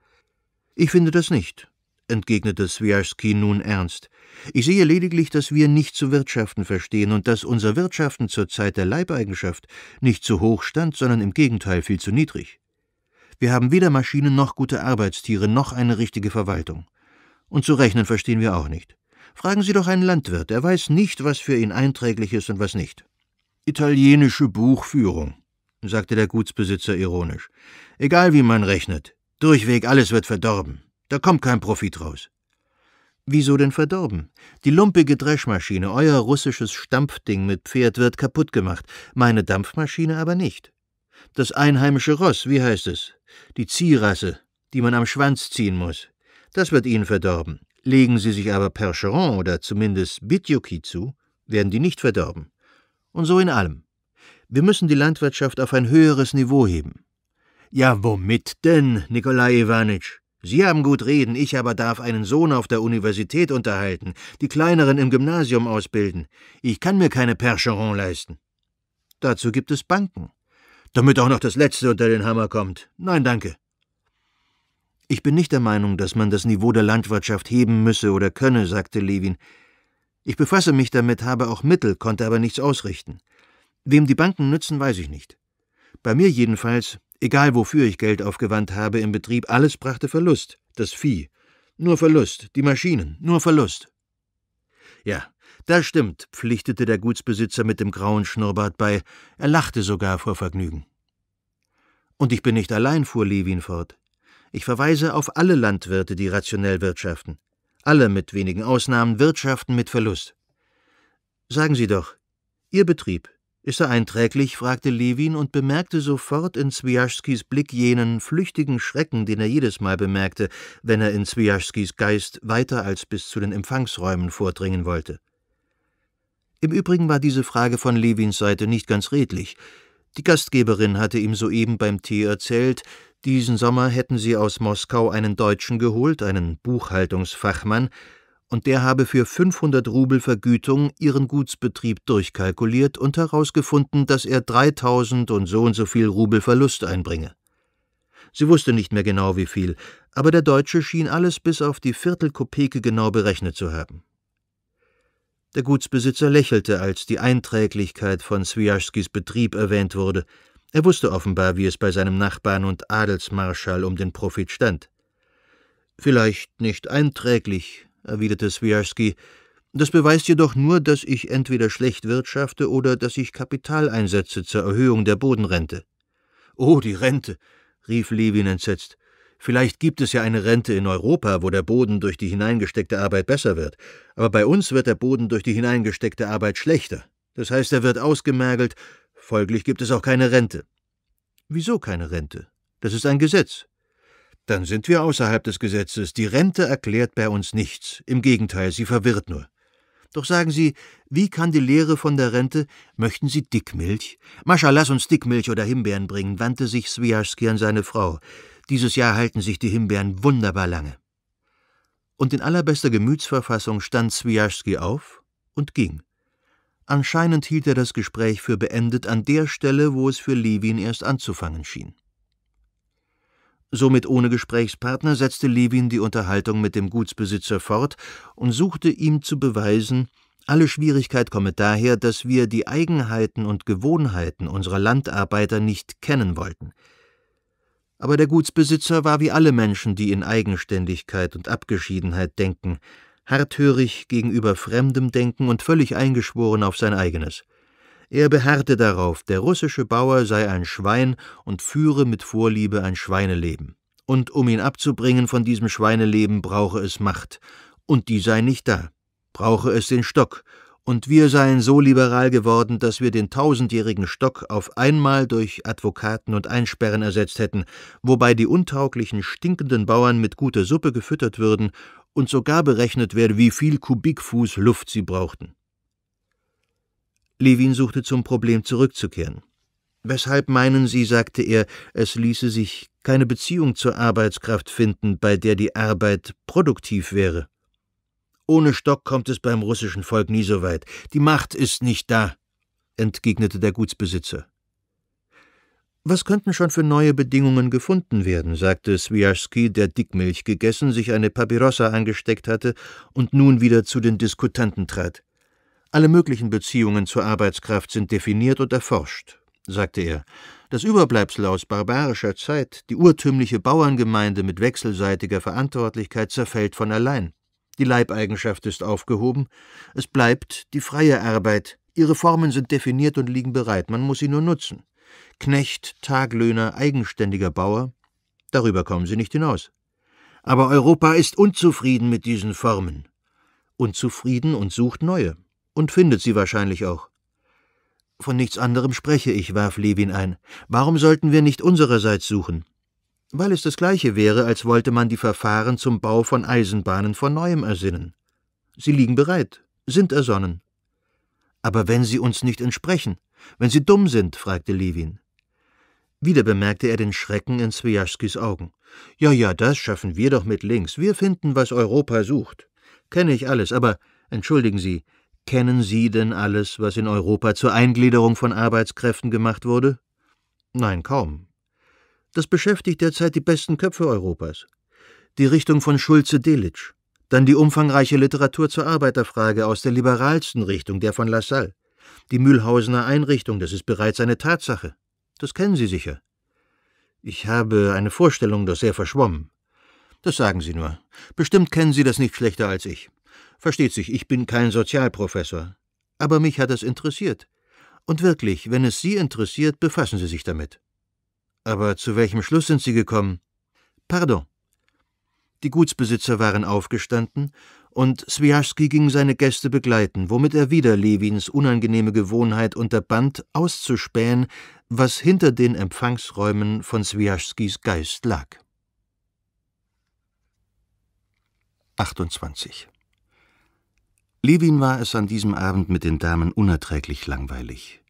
S1: Ich finde das nicht, entgegnete Swiarski nun ernst. Ich sehe lediglich, dass wir nicht zu wirtschaften verstehen und dass unser Wirtschaften zur Zeit der Leibeigenschaft nicht zu hoch stand, sondern im Gegenteil viel zu niedrig. Wir haben weder Maschinen noch gute Arbeitstiere noch eine richtige Verwaltung. Und zu rechnen verstehen wir auch nicht. Fragen Sie doch einen Landwirt, er weiß nicht, was für ihn einträglich ist und was nicht. Italienische Buchführung, sagte der Gutsbesitzer ironisch. Egal wie man rechnet, Durchweg alles wird verdorben. Da kommt kein Profit raus. Wieso denn verdorben? Die lumpige Dreschmaschine, euer russisches Stampfding mit Pferd, wird kaputt gemacht, meine Dampfmaschine aber nicht. Das einheimische Ross, wie heißt es? Die Ziehrasse, die man am Schwanz ziehen muss. Das wird ihnen verdorben. Legen sie sich aber Percheron oder zumindest Bitjuki zu, werden die nicht verdorben. Und so in allem. Wir müssen die Landwirtschaft auf ein höheres Niveau heben. Ja, womit denn, Nikolai Iwanitsch? Sie haben gut reden, ich aber darf einen Sohn auf der Universität unterhalten, die Kleineren im Gymnasium ausbilden. Ich kann mir keine Percheron leisten. Dazu gibt es Banken. Damit auch noch das Letzte unter den Hammer kommt. Nein, danke. Ich bin nicht der Meinung, dass man das Niveau der Landwirtschaft heben müsse oder könne, sagte Levin. Ich befasse mich damit, habe auch Mittel, konnte aber nichts ausrichten. Wem die Banken nützen, weiß ich nicht. Bei mir jedenfalls Egal wofür ich Geld aufgewandt habe im Betrieb, alles brachte Verlust. Das Vieh. Nur Verlust. Die Maschinen. Nur Verlust. Ja, das stimmt, pflichtete der Gutsbesitzer mit dem grauen Schnurrbart bei. Er lachte sogar vor Vergnügen. Und ich bin nicht allein, fuhr Levin fort. Ich verweise auf alle Landwirte, die rationell wirtschaften. Alle mit wenigen Ausnahmen wirtschaften mit Verlust. Sagen Sie doch, Ihr Betrieb, ist er einträglich? fragte Levin und bemerkte sofort in Swijaschskis Blick jenen flüchtigen Schrecken, den er jedes Mal bemerkte, wenn er in Swijaschskis Geist weiter als bis zu den Empfangsräumen vordringen wollte. Im Übrigen war diese Frage von Levins Seite nicht ganz redlich. Die Gastgeberin hatte ihm soeben beim Tee erzählt, diesen Sommer hätten sie aus Moskau einen Deutschen geholt, einen Buchhaltungsfachmann, und der habe für 500 Rubel Vergütung ihren Gutsbetrieb durchkalkuliert und herausgefunden, dass er 3000 und so und so viel Rubel Verlust einbringe. Sie wusste nicht mehr genau wie viel, aber der Deutsche schien alles bis auf die Viertelkopeke genau berechnet zu haben. Der Gutsbesitzer lächelte, als die Einträglichkeit von Swiaschskis Betrieb erwähnt wurde. Er wusste offenbar, wie es bei seinem Nachbarn und Adelsmarschall um den Profit stand. Vielleicht nicht einträglich, erwiderte Swiarski. Das beweist jedoch nur, dass ich entweder schlecht wirtschafte oder dass ich Kapital einsetze zur Erhöhung der Bodenrente. Oh, die Rente, rief Levin entsetzt. Vielleicht gibt es ja eine Rente in Europa, wo der Boden durch die hineingesteckte Arbeit besser wird, aber bei uns wird der Boden durch die hineingesteckte Arbeit schlechter. Das heißt, er wird ausgemergelt, folglich gibt es auch keine Rente. Wieso keine Rente? Das ist ein Gesetz. Dann sind wir außerhalb des Gesetzes. Die Rente erklärt bei uns nichts. Im Gegenteil, sie verwirrt nur. Doch sagen Sie, wie kann die Lehre von der Rente? Möchten Sie Dickmilch? Mascha, lass uns Dickmilch oder Himbeeren bringen, wandte sich Swijaschski an seine Frau. Dieses Jahr halten sich die Himbeeren wunderbar lange. Und in allerbester Gemütsverfassung stand Swijaschski auf und ging. Anscheinend hielt er das Gespräch für beendet an der Stelle, wo es für Levin erst anzufangen schien. Somit ohne Gesprächspartner setzte Levin die Unterhaltung mit dem Gutsbesitzer fort und suchte ihm zu beweisen, alle Schwierigkeit komme daher, dass wir die Eigenheiten und Gewohnheiten unserer Landarbeiter nicht kennen wollten. Aber der Gutsbesitzer war wie alle Menschen, die in Eigenständigkeit und Abgeschiedenheit denken, harthörig gegenüber fremdem Denken und völlig eingeschworen auf sein eigenes. Er beharrte darauf, der russische Bauer sei ein Schwein und führe mit Vorliebe ein Schweineleben. Und um ihn abzubringen von diesem Schweineleben brauche es Macht. Und die sei nicht da. Brauche es den Stock. Und wir seien so liberal geworden, dass wir den tausendjährigen Stock auf einmal durch Advokaten und Einsperren ersetzt hätten, wobei die untauglichen, stinkenden Bauern mit guter Suppe gefüttert würden und sogar berechnet werde, wie viel Kubikfuß Luft sie brauchten. Levin suchte zum Problem zurückzukehren. Weshalb meinen Sie, sagte er, es ließe sich keine Beziehung zur Arbeitskraft finden, bei der die Arbeit produktiv wäre? Ohne Stock kommt es beim russischen Volk nie so weit. Die Macht ist nicht da, entgegnete der Gutsbesitzer. Was könnten schon für neue Bedingungen gefunden werden, sagte Swiarski, der Dickmilch gegessen, sich eine Papirossa angesteckt hatte und nun wieder zu den Diskutanten trat. Alle möglichen Beziehungen zur Arbeitskraft sind definiert und erforscht, sagte er. Das Überbleibsel aus barbarischer Zeit, die urtümliche Bauerngemeinde mit wechselseitiger Verantwortlichkeit zerfällt von allein. Die Leibeigenschaft ist aufgehoben, es bleibt die freie Arbeit, ihre Formen sind definiert und liegen bereit, man muss sie nur nutzen. Knecht, Taglöhner, eigenständiger Bauer, darüber kommen sie nicht hinaus. Aber Europa ist unzufrieden mit diesen Formen, unzufrieden und sucht neue und findet sie wahrscheinlich auch. Von nichts anderem spreche ich, warf Levin ein. Warum sollten wir nicht unsererseits suchen? Weil es das gleiche wäre, als wollte man die Verfahren zum Bau von Eisenbahnen von neuem ersinnen. Sie liegen bereit, sind ersonnen. Aber wenn sie uns nicht entsprechen, wenn sie dumm sind, fragte Levin. Wieder bemerkte er den Schrecken in Swijaschskis Augen. Ja, ja, das schaffen wir doch mit links. Wir finden, was Europa sucht. Kenne ich alles, aber entschuldigen Sie, Kennen Sie denn alles, was in Europa zur Eingliederung von Arbeitskräften gemacht wurde? Nein, kaum. Das beschäftigt derzeit die besten Köpfe Europas. Die Richtung von Schulze-Delitzsch, dann die umfangreiche Literatur zur Arbeiterfrage aus der liberalsten Richtung, der von Lassalle. Die Mühlhausener Einrichtung, das ist bereits eine Tatsache. Das kennen Sie sicher. Ich habe eine Vorstellung doch sehr verschwommen. Das sagen Sie nur. Bestimmt kennen Sie das nicht schlechter als ich. Versteht sich, ich bin kein Sozialprofessor. Aber mich hat es interessiert. Und wirklich, wenn es Sie interessiert, befassen Sie sich damit. Aber zu welchem Schluss sind Sie gekommen? Pardon. Die Gutsbesitzer waren aufgestanden, und Swiaschski ging seine Gäste begleiten, womit er wieder Lewins unangenehme Gewohnheit unterband, auszuspähen, was hinter den Empfangsräumen von Swiaschskis Geist lag. 28 Levin war es an diesem Abend mit den Damen unerträglich langweilig.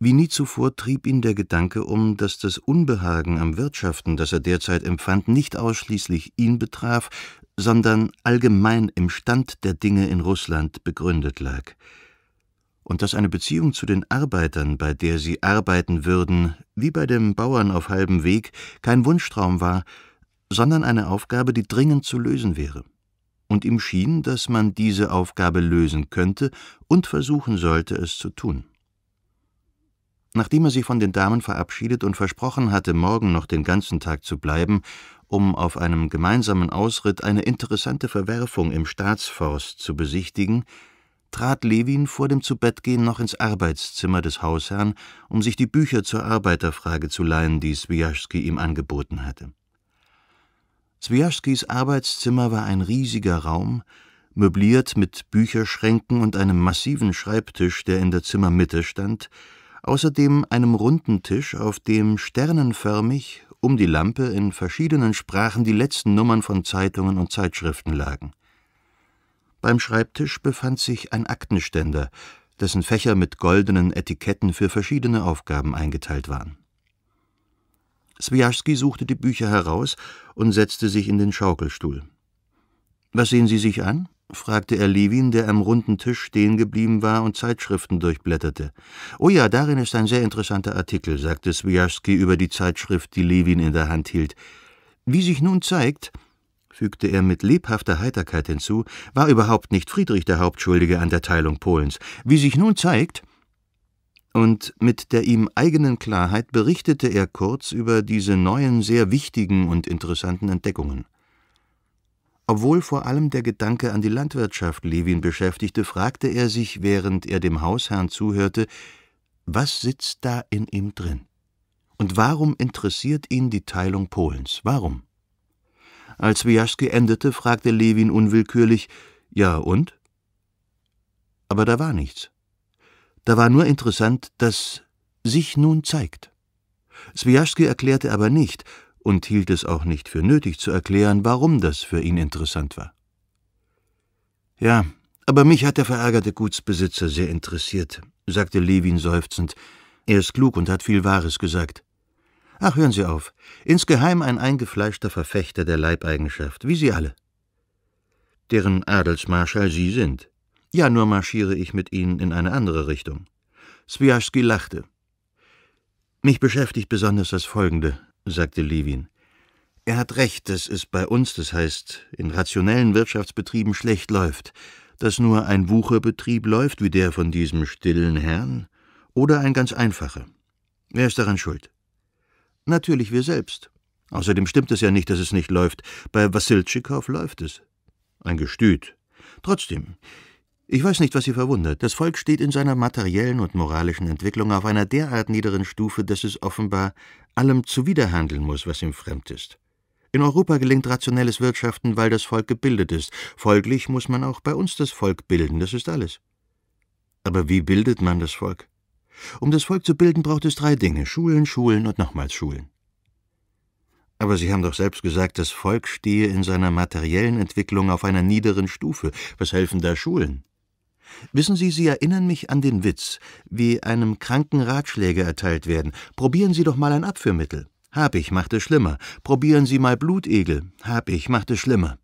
S1: Wie nie zuvor trieb ihn der Gedanke um, dass das Unbehagen am Wirtschaften, das er derzeit empfand, nicht ausschließlich ihn betraf, sondern allgemein im Stand der Dinge in Russland begründet lag. Und dass eine Beziehung zu den Arbeitern, bei der sie arbeiten würden, wie bei dem Bauern auf halbem Weg, kein Wunschtraum war, sondern eine Aufgabe, die dringend zu lösen wäre und ihm schien, dass man diese Aufgabe lösen könnte und versuchen sollte, es zu tun. Nachdem er sich von den Damen verabschiedet und versprochen hatte, morgen noch den ganzen Tag zu bleiben, um auf einem gemeinsamen Ausritt eine interessante Verwerfung im Staatsforst zu besichtigen, trat Levin vor dem Zubettgehen noch ins Arbeitszimmer des Hausherrn, um sich die Bücher zur Arbeiterfrage zu leihen, die Swijaschski ihm angeboten hatte. Swijaschskis Arbeitszimmer war ein riesiger Raum, möbliert mit Bücherschränken und einem massiven Schreibtisch, der in der Zimmermitte stand, außerdem einem runden Tisch, auf dem sternenförmig um die Lampe in verschiedenen Sprachen die letzten Nummern von Zeitungen und Zeitschriften lagen. Beim Schreibtisch befand sich ein Aktenständer, dessen Fächer mit goldenen Etiketten für verschiedene Aufgaben eingeteilt waren. Swijaschski suchte die Bücher heraus und setzte sich in den Schaukelstuhl. »Was sehen Sie sich an?« fragte er Levin, der am runden Tisch stehen geblieben war und Zeitschriften durchblätterte. »Oh ja, darin ist ein sehr interessanter Artikel«, sagte Swijaschski über die Zeitschrift, die Levin in der Hand hielt. »Wie sich nun zeigt«, fügte er mit lebhafter Heiterkeit hinzu, war überhaupt nicht Friedrich der Hauptschuldige an der Teilung Polens. Wie sich nun zeigt, und mit der ihm eigenen Klarheit berichtete er Kurz über diese neuen, sehr wichtigen und interessanten Entdeckungen. Obwohl vor allem der Gedanke an die Landwirtschaft Levin beschäftigte, fragte er sich, während er dem Hausherrn zuhörte, was sitzt da in ihm drin? Und warum interessiert ihn die Teilung Polens? Warum? Als Wijaschki endete, fragte Levin unwillkürlich, ja und? Aber da war nichts. Da war nur interessant, dass sich nun zeigt. Swijaschski erklärte aber nicht und hielt es auch nicht für nötig zu erklären, warum das für ihn interessant war. Ja, aber mich hat der verärgerte Gutsbesitzer sehr interessiert, sagte Levin seufzend. Er ist klug und hat viel Wahres gesagt. Ach, hören Sie auf. Insgeheim ein eingefleischter Verfechter der Leibeigenschaft, wie Sie alle. Deren Adelsmarschall Sie sind. Ja, nur marschiere ich mit Ihnen in eine andere Richtung. Swiaschski lachte. Mich beschäftigt besonders das Folgende, sagte Levin. Er hat recht, dass es bei uns, das heißt in rationellen Wirtschaftsbetrieben, schlecht läuft, dass nur ein Wucherbetrieb läuft wie der von diesem stillen Herrn oder ein ganz einfacher. Wer ist daran schuld? Natürlich wir selbst. Außerdem stimmt es ja nicht, dass es nicht läuft. Bei Wassiltschikow läuft es. Ein Gestüt. Trotzdem, ich weiß nicht, was Sie verwundert. Das Volk steht in seiner materiellen und moralischen Entwicklung auf einer derart niederen Stufe, dass es offenbar allem zuwiderhandeln muss, was ihm fremd ist. In Europa gelingt rationelles Wirtschaften, weil das Volk gebildet ist. Folglich muss man auch bei uns das Volk bilden, das ist alles. Aber wie bildet man das Volk? Um das Volk zu bilden, braucht es drei Dinge: Schulen, Schulen und nochmals Schulen. Aber Sie haben doch selbst gesagt, das Volk stehe in seiner materiellen Entwicklung auf einer niederen Stufe. Was helfen da Schulen? Wissen Sie, Sie erinnern mich an den Witz, wie einem Kranken Ratschläge erteilt werden. Probieren Sie doch mal ein Abführmittel. Hab ich, macht es schlimmer. Probieren Sie mal Blutegel. Hab ich, macht es schlimmer.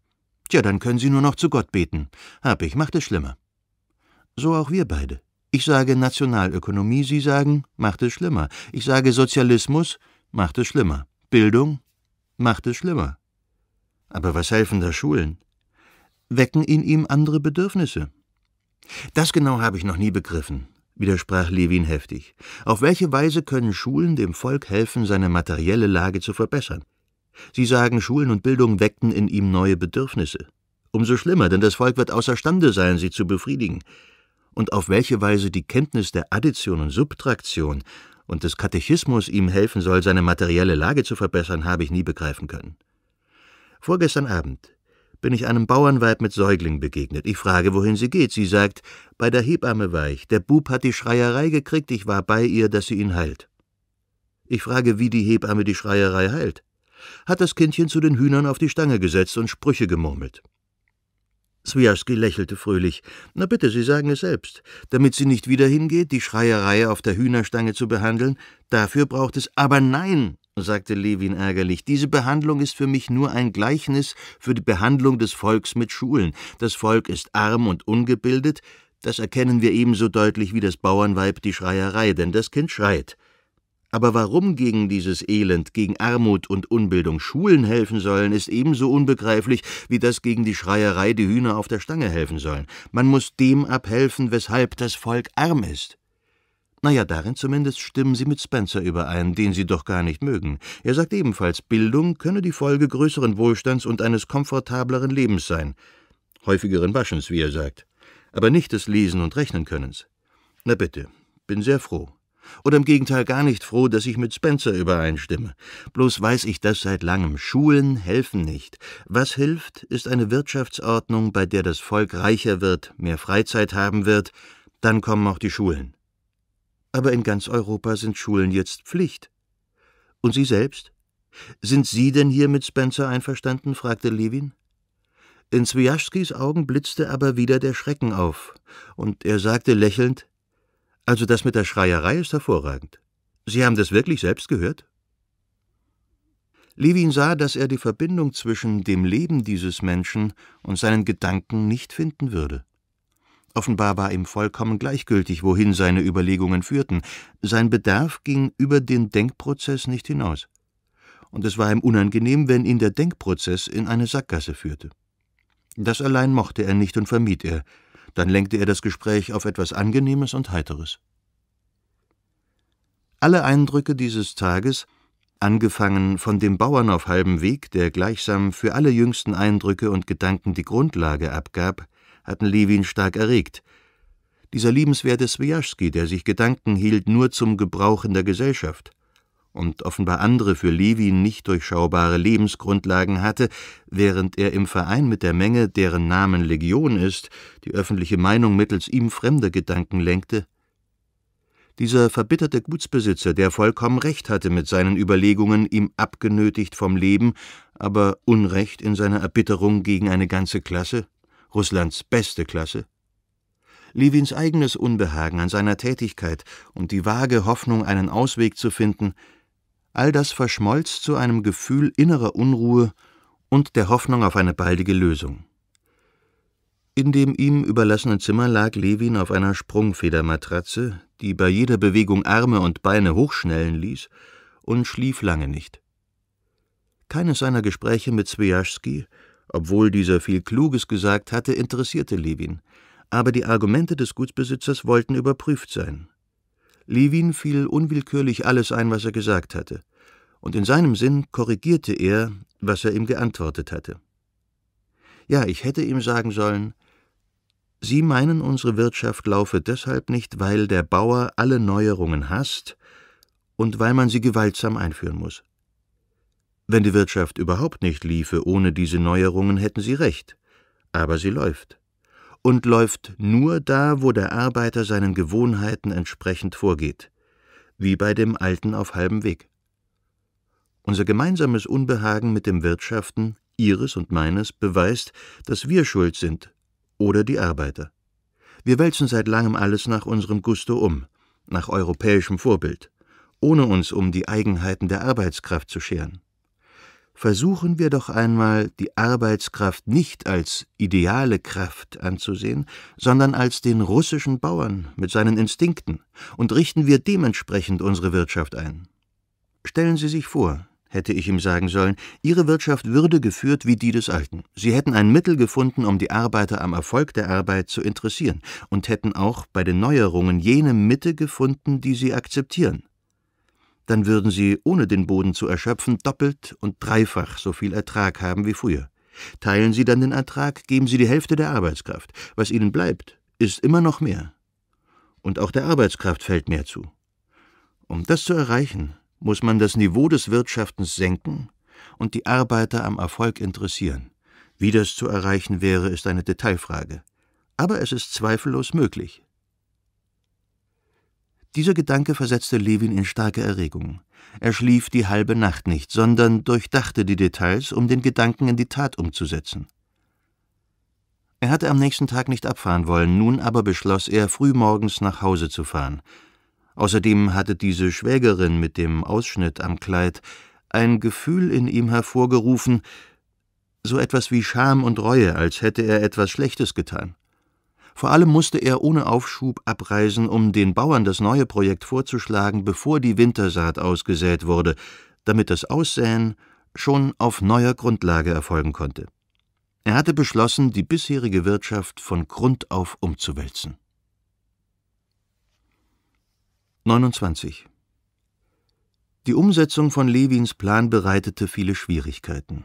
S1: Tja, dann können Sie nur noch zu Gott beten. Hab ich, macht es schlimmer. So auch wir beide. Ich sage Nationalökonomie, Sie sagen, macht es schlimmer. Ich sage Sozialismus, macht es schlimmer. Bildung, macht es schlimmer. Aber was helfen da Schulen? Wecken in ihm andere Bedürfnisse. Das genau habe ich noch nie begriffen, widersprach Levin heftig. Auf welche Weise können Schulen dem Volk helfen, seine materielle Lage zu verbessern? Sie sagen, Schulen und Bildung weckten in ihm neue Bedürfnisse. Umso schlimmer, denn das Volk wird außerstande sein, sie zu befriedigen. Und auf welche Weise die Kenntnis der Addition und Subtraktion und des Katechismus ihm helfen soll, seine materielle Lage zu verbessern, habe ich nie begreifen können. Vorgestern Abend bin ich einem Bauernweib mit Säugling begegnet. Ich frage, wohin sie geht. Sie sagt, bei der Hebamme war ich. Der Bub hat die Schreierei gekriegt, ich war bei ihr, dass sie ihn heilt. Ich frage, wie die Hebamme die Schreierei heilt. Hat das Kindchen zu den Hühnern auf die Stange gesetzt und Sprüche gemurmelt. Swiaschki lächelte fröhlich. Na bitte, Sie sagen es selbst. Damit sie nicht wieder hingeht, die Schreierei auf der Hühnerstange zu behandeln, dafür braucht es. Aber nein, sagte Levin ärgerlich, diese Behandlung ist für mich nur ein Gleichnis für die Behandlung des Volks mit Schulen. Das Volk ist arm und ungebildet, das erkennen wir ebenso deutlich wie das Bauernweib die Schreierei, denn das Kind schreit. Aber warum gegen dieses Elend, gegen Armut und Unbildung Schulen helfen sollen, ist ebenso unbegreiflich, wie das gegen die Schreierei die Hühner auf der Stange helfen sollen. Man muss dem abhelfen, weshalb das Volk arm ist. Naja, darin zumindest stimmen Sie mit Spencer überein, den Sie doch gar nicht mögen. Er sagt ebenfalls, Bildung könne die Folge größeren Wohlstands und eines komfortableren Lebens sein. Häufigeren Waschens, wie er sagt. Aber nicht des Lesen und Rechnen könnens. Na bitte, bin sehr froh. Oder im Gegenteil gar nicht froh, dass ich mit Spencer übereinstimme. Bloß weiß ich das seit langem. Schulen helfen nicht. Was hilft, ist eine Wirtschaftsordnung, bei der das Volk reicher wird, mehr Freizeit haben wird, dann kommen auch die Schulen. Aber in ganz Europa sind Schulen jetzt Pflicht. Und Sie selbst? Sind Sie denn hier mit Spencer einverstanden? fragte Levin. In Zwijaschskis Augen blitzte aber wieder der Schrecken auf, und er sagte lächelnd Also das mit der Schreierei ist hervorragend. Sie haben das wirklich selbst gehört? Levin sah, dass er die Verbindung zwischen dem Leben dieses Menschen und seinen Gedanken nicht finden würde. Offenbar war ihm vollkommen gleichgültig, wohin seine Überlegungen führten. Sein Bedarf ging über den Denkprozess nicht hinaus. Und es war ihm unangenehm, wenn ihn der Denkprozess in eine Sackgasse führte. Das allein mochte er nicht und vermied er. Dann lenkte er das Gespräch auf etwas Angenehmes und Heiteres. Alle Eindrücke dieses Tages, angefangen von dem Bauern auf halbem Weg, der gleichsam für alle jüngsten Eindrücke und Gedanken die Grundlage abgab, hatten Levin stark erregt. Dieser liebenswerte Swijaschski, der sich Gedanken hielt nur zum Gebrauch in der Gesellschaft und offenbar andere für Levin nicht durchschaubare Lebensgrundlagen hatte, während er im Verein mit der Menge, deren Namen Legion ist, die öffentliche Meinung mittels ihm fremder Gedanken lenkte, dieser verbitterte Gutsbesitzer, der vollkommen recht hatte mit seinen Überlegungen, ihm abgenötigt vom Leben, aber Unrecht in seiner Erbitterung gegen eine ganze Klasse? Russlands beste Klasse? Lewins eigenes Unbehagen an seiner Tätigkeit und die vage Hoffnung, einen Ausweg zu finden, all das verschmolz zu einem Gefühl innerer Unruhe und der Hoffnung auf eine baldige Lösung. In dem ihm überlassenen Zimmer lag Lewin auf einer Sprungfedermatratze, die bei jeder Bewegung Arme und Beine hochschnellen ließ, und schlief lange nicht. Keines seiner Gespräche mit Swijaschski obwohl dieser viel Kluges gesagt hatte, interessierte Levin, aber die Argumente des Gutsbesitzers wollten überprüft sein. Levin fiel unwillkürlich alles ein, was er gesagt hatte, und in seinem Sinn korrigierte er, was er ihm geantwortet hatte. Ja, ich hätte ihm sagen sollen, Sie meinen, unsere Wirtschaft laufe deshalb nicht, weil der Bauer alle Neuerungen hasst und weil man sie gewaltsam einführen muss. Wenn die Wirtschaft überhaupt nicht liefe ohne diese Neuerungen, hätten Sie recht. Aber sie läuft. Und läuft nur da, wo der Arbeiter seinen Gewohnheiten entsprechend vorgeht. Wie bei dem Alten auf halbem Weg. Unser gemeinsames Unbehagen mit dem Wirtschaften, Ihres und meines, beweist, dass wir schuld sind oder die Arbeiter. Wir wälzen seit langem alles nach unserem Gusto um, nach europäischem Vorbild, ohne uns um die Eigenheiten der Arbeitskraft zu scheren. Versuchen wir doch einmal, die Arbeitskraft nicht als ideale Kraft anzusehen, sondern als den russischen Bauern mit seinen Instinkten und richten wir dementsprechend unsere Wirtschaft ein. Stellen Sie sich vor, hätte ich ihm sagen sollen, Ihre Wirtschaft würde geführt wie die des Alten. Sie hätten ein Mittel gefunden, um die Arbeiter am Erfolg der Arbeit zu interessieren und hätten auch bei den Neuerungen jene Mitte gefunden, die sie akzeptieren dann würden sie, ohne den Boden zu erschöpfen, doppelt und dreifach so viel Ertrag haben wie früher. Teilen Sie dann den Ertrag, geben Sie die Hälfte der Arbeitskraft. Was Ihnen bleibt, ist immer noch mehr. Und auch der Arbeitskraft fällt mehr zu. Um das zu erreichen, muss man das Niveau des Wirtschaftens senken und die Arbeiter am Erfolg interessieren. Wie das zu erreichen wäre, ist eine Detailfrage. Aber es ist zweifellos möglich. Dieser Gedanke versetzte Levin in starke Erregung. Er schlief die halbe Nacht nicht, sondern durchdachte die Details, um den Gedanken in die Tat umzusetzen. Er hatte am nächsten Tag nicht abfahren wollen, nun aber beschloss er, frühmorgens nach Hause zu fahren. Außerdem hatte diese Schwägerin mit dem Ausschnitt am Kleid ein Gefühl in ihm hervorgerufen, so etwas wie Scham und Reue, als hätte er etwas Schlechtes getan. Vor allem musste er ohne Aufschub abreisen, um den Bauern das neue Projekt vorzuschlagen, bevor die Wintersaat ausgesät wurde, damit das Aussäen schon auf neuer Grundlage erfolgen konnte. Er hatte beschlossen, die bisherige Wirtschaft von Grund auf umzuwälzen. 29. Die Umsetzung von Lewins Plan bereitete viele Schwierigkeiten.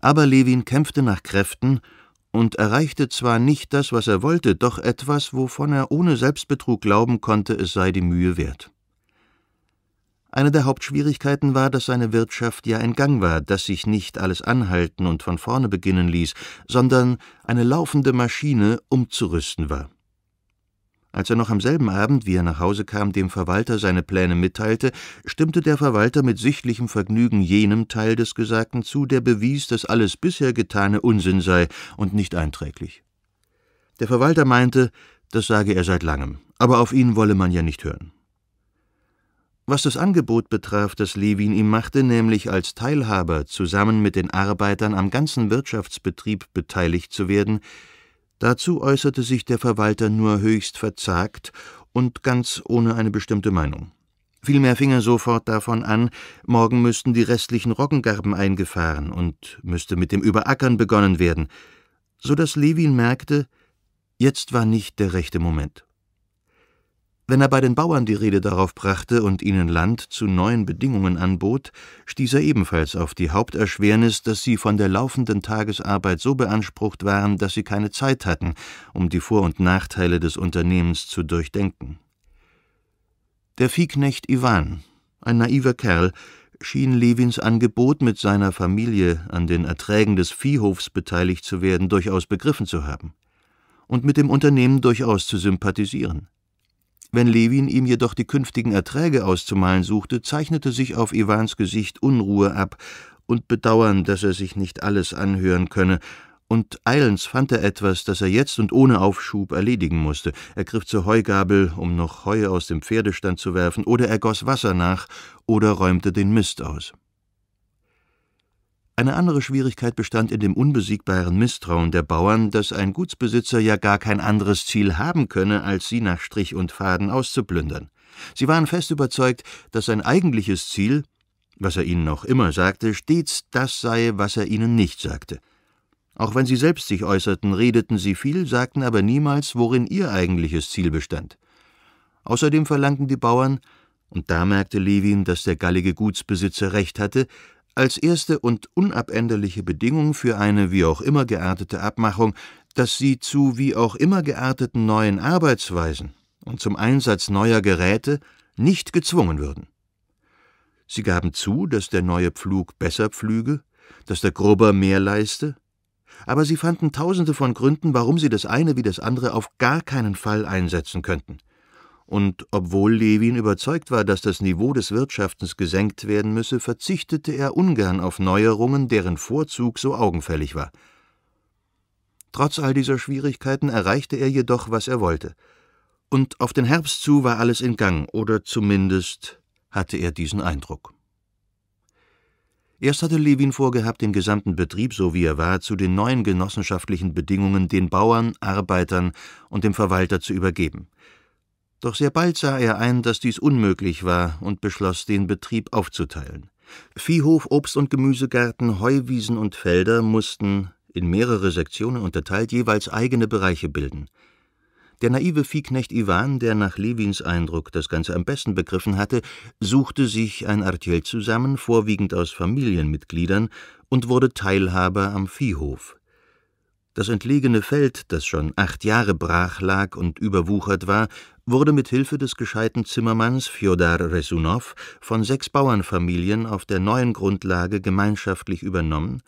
S1: Aber Lewin kämpfte nach Kräften und erreichte zwar nicht das, was er wollte, doch etwas, wovon er ohne Selbstbetrug glauben konnte, es sei die Mühe wert. Eine der Hauptschwierigkeiten war, dass seine Wirtschaft ja in Gang war, dass sich nicht alles anhalten und von vorne beginnen ließ, sondern eine laufende Maschine umzurüsten war. Als er noch am selben Abend, wie er nach Hause kam, dem Verwalter seine Pläne mitteilte, stimmte der Verwalter mit sichtlichem Vergnügen jenem Teil des Gesagten zu, der bewies, dass alles bisher Getane Unsinn sei und nicht einträglich. Der Verwalter meinte, das sage er seit langem, aber auf ihn wolle man ja nicht hören. Was das Angebot betraf, das Levin ihm machte, nämlich als Teilhaber zusammen mit den Arbeitern am ganzen Wirtschaftsbetrieb beteiligt zu werden, Dazu äußerte sich der Verwalter nur höchst verzagt und ganz ohne eine bestimmte Meinung. Vielmehr fing er sofort davon an, morgen müssten die restlichen Roggengarben eingefahren und müsste mit dem Überackern begonnen werden, so dass Levin merkte, jetzt war nicht der rechte Moment. Wenn er bei den Bauern die Rede darauf brachte und ihnen Land zu neuen Bedingungen anbot, stieß er ebenfalls auf die Haupterschwernis, dass sie von der laufenden Tagesarbeit so beansprucht waren, dass sie keine Zeit hatten, um die Vor- und Nachteile des Unternehmens zu durchdenken. Der Viehknecht Iwan, ein naiver Kerl, schien Lewins Angebot, mit seiner Familie an den Erträgen des Viehhofs beteiligt zu werden, durchaus begriffen zu haben und mit dem Unternehmen durchaus zu sympathisieren. Wenn Lewin ihm jedoch die künftigen Erträge auszumalen suchte, zeichnete sich auf Iwans Gesicht Unruhe ab und Bedauern, dass er sich nicht alles anhören könne, und eilends fand er etwas, das er jetzt und ohne Aufschub erledigen musste. Er griff zur Heugabel, um noch Heu aus dem Pferdestand zu werfen, oder er goss Wasser nach, oder räumte den Mist aus. Eine andere Schwierigkeit bestand in dem unbesiegbaren Misstrauen der Bauern, dass ein Gutsbesitzer ja gar kein anderes Ziel haben könne, als sie nach Strich und Faden auszuplündern. Sie waren fest überzeugt, dass sein eigentliches Ziel, was er ihnen auch immer sagte, stets das sei, was er ihnen nicht sagte. Auch wenn sie selbst sich äußerten, redeten sie viel, sagten aber niemals, worin ihr eigentliches Ziel bestand. Außerdem verlangten die Bauern, und da merkte Levin, dass der gallige Gutsbesitzer recht hatte, als erste und unabänderliche Bedingung für eine wie auch immer geartete Abmachung, dass sie zu wie auch immer gearteten neuen Arbeitsweisen und zum Einsatz neuer Geräte nicht gezwungen würden. Sie gaben zu, dass der neue Pflug besser pflüge, dass der Grubber mehr leiste, aber sie fanden tausende von Gründen, warum sie das eine wie das andere auf gar keinen Fall einsetzen könnten – und obwohl Levin überzeugt war, dass das Niveau des Wirtschaftens gesenkt werden müsse, verzichtete er ungern auf Neuerungen, deren Vorzug so augenfällig war. Trotz all dieser Schwierigkeiten erreichte er jedoch, was er wollte. Und auf den Herbst zu war alles in Gang, oder zumindest hatte er diesen Eindruck. Erst hatte Levin vorgehabt, den gesamten Betrieb, so wie er war, zu den neuen genossenschaftlichen Bedingungen den Bauern, Arbeitern und dem Verwalter zu übergeben – doch sehr bald sah er ein, dass dies unmöglich war und beschloss, den Betrieb aufzuteilen. Viehhof, Obst- und Gemüsegärten, Heuwiesen und Felder mussten, in mehrere Sektionen unterteilt, jeweils eigene Bereiche bilden. Der naive Viehknecht Iwan, der nach Lewins Eindruck das Ganze am besten begriffen hatte, suchte sich ein Artiel zusammen, vorwiegend aus Familienmitgliedern, und wurde Teilhaber am Viehhof. Das entlegene Feld, das schon acht Jahre brach lag und überwuchert war, wurde mit Hilfe des gescheiten Zimmermanns Fjodar Resunow von sechs Bauernfamilien auf der neuen Grundlage gemeinschaftlich übernommen,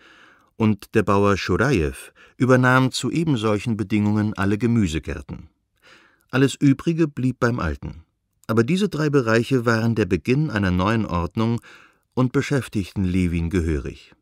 S1: und der Bauer Schurajew übernahm zu ebensolchen Bedingungen alle Gemüsegärten. Alles Übrige blieb beim Alten. Aber diese drei Bereiche waren der Beginn einer neuen Ordnung und beschäftigten Levin gehörig.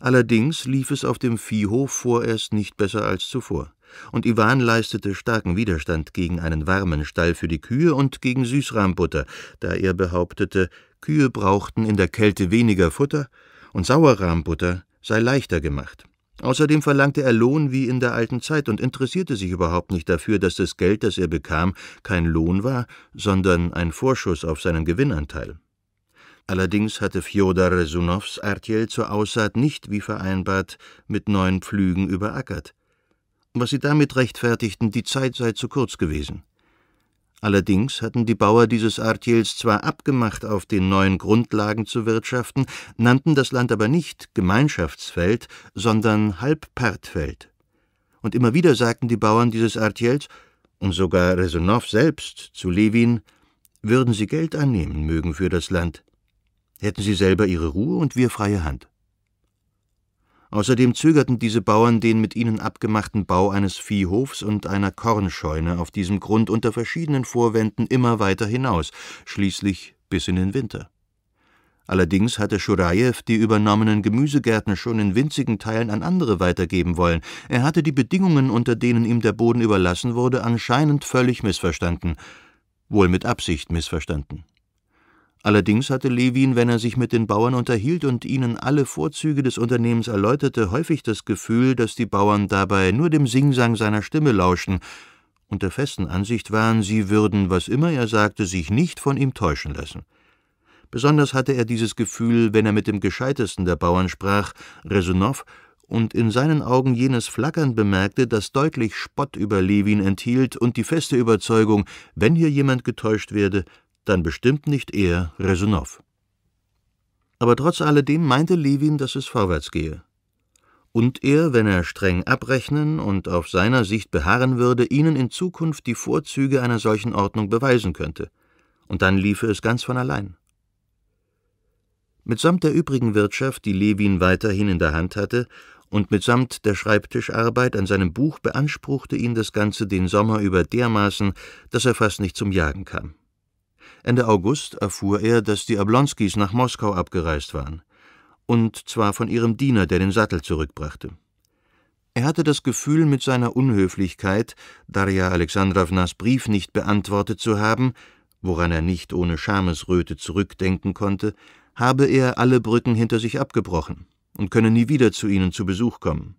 S1: Allerdings lief es auf dem Viehhof vorerst nicht besser als zuvor und Iwan leistete starken Widerstand gegen einen warmen Stall für die Kühe und gegen Süßrahmbutter, da er behauptete, Kühe brauchten in der Kälte weniger Futter und Sauerrahmbutter sei leichter gemacht. Außerdem verlangte er Lohn wie in der alten Zeit und interessierte sich überhaupt nicht dafür, dass das Geld, das er bekam, kein Lohn war, sondern ein Vorschuss auf seinen Gewinnanteil. Allerdings hatte Fjodor Sunows Artjel zur Aussaat nicht, wie vereinbart, mit neuen Pflügen überackert, was sie damit rechtfertigten, die Zeit sei zu kurz gewesen. Allerdings hatten die Bauer dieses Artiels zwar abgemacht, auf den neuen Grundlagen zu wirtschaften, nannten das Land aber nicht Gemeinschaftsfeld, sondern Halbpartfeld. Und immer wieder sagten die Bauern dieses Artiels, und sogar Resonow selbst zu Levin, würden sie Geld annehmen mögen für das Land, hätten sie selber ihre Ruhe und wir freie Hand. Außerdem zögerten diese Bauern den mit ihnen abgemachten Bau eines Viehhofs und einer Kornscheune auf diesem Grund unter verschiedenen Vorwänden immer weiter hinaus, schließlich bis in den Winter. Allerdings hatte Schurajew die übernommenen Gemüsegärten schon in winzigen Teilen an andere weitergeben wollen. Er hatte die Bedingungen, unter denen ihm der Boden überlassen wurde, anscheinend völlig missverstanden. Wohl mit Absicht missverstanden. Allerdings hatte Levin, wenn er sich mit den Bauern unterhielt und ihnen alle Vorzüge des Unternehmens erläuterte, häufig das Gefühl, dass die Bauern dabei nur dem Singsang seiner Stimme lauschten und der festen Ansicht waren, sie würden, was immer er sagte, sich nicht von ihm täuschen lassen. Besonders hatte er dieses Gefühl, wenn er mit dem gescheitesten der Bauern sprach, Resunow, und in seinen Augen jenes Flackern bemerkte, das deutlich Spott über Levin enthielt und die feste Überzeugung, wenn hier jemand getäuscht werde, dann bestimmt nicht er Resunow. Aber trotz alledem meinte Levin, dass es vorwärts gehe. Und er, wenn er streng abrechnen und auf seiner Sicht beharren würde, ihnen in Zukunft die Vorzüge einer solchen Ordnung beweisen könnte. Und dann liefe es ganz von allein. Mitsamt der übrigen Wirtschaft, die Levin weiterhin in der Hand hatte, und mitsamt der Schreibtischarbeit an seinem Buch beanspruchte ihn das Ganze den Sommer über dermaßen, dass er fast nicht zum Jagen kam. Ende August erfuhr er, dass die Oblonskis nach Moskau abgereist waren, und zwar von ihrem Diener, der den Sattel zurückbrachte. Er hatte das Gefühl, mit seiner Unhöflichkeit Darja Alexandrownas Brief nicht beantwortet zu haben, woran er nicht ohne Schamesröte zurückdenken konnte, habe er alle Brücken hinter sich abgebrochen und könne nie wieder zu ihnen zu Besuch kommen.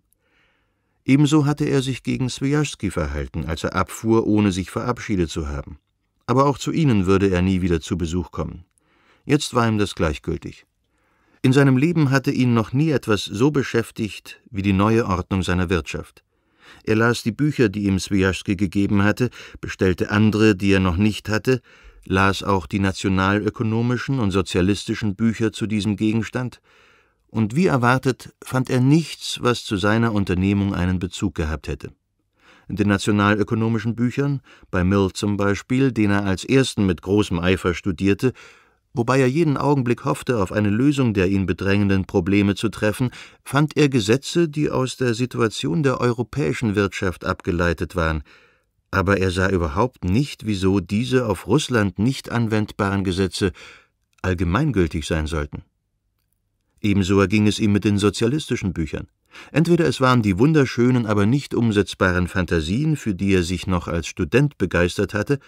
S1: Ebenso hatte er sich gegen Swijaschski verhalten, als er abfuhr, ohne sich verabschiedet zu haben aber auch zu ihnen würde er nie wieder zu Besuch kommen. Jetzt war ihm das gleichgültig. In seinem Leben hatte ihn noch nie etwas so beschäftigt wie die neue Ordnung seiner Wirtschaft. Er las die Bücher, die ihm Swijaschski gegeben hatte, bestellte andere, die er noch nicht hatte, las auch die nationalökonomischen und sozialistischen Bücher zu diesem Gegenstand, und wie erwartet fand er nichts, was zu seiner Unternehmung einen Bezug gehabt hätte in den nationalökonomischen Büchern, bei Mill zum Beispiel, den er als ersten mit großem Eifer studierte, wobei er jeden Augenblick hoffte, auf eine Lösung der ihn bedrängenden Probleme zu treffen, fand er Gesetze, die aus der Situation der europäischen Wirtschaft abgeleitet waren, aber er sah überhaupt nicht, wieso diese auf Russland nicht anwendbaren Gesetze allgemeingültig sein sollten. Ebenso erging es ihm mit den sozialistischen Büchern. Entweder es waren die wunderschönen, aber nicht umsetzbaren Fantasien, für die er sich noch als Student begeistert hatte,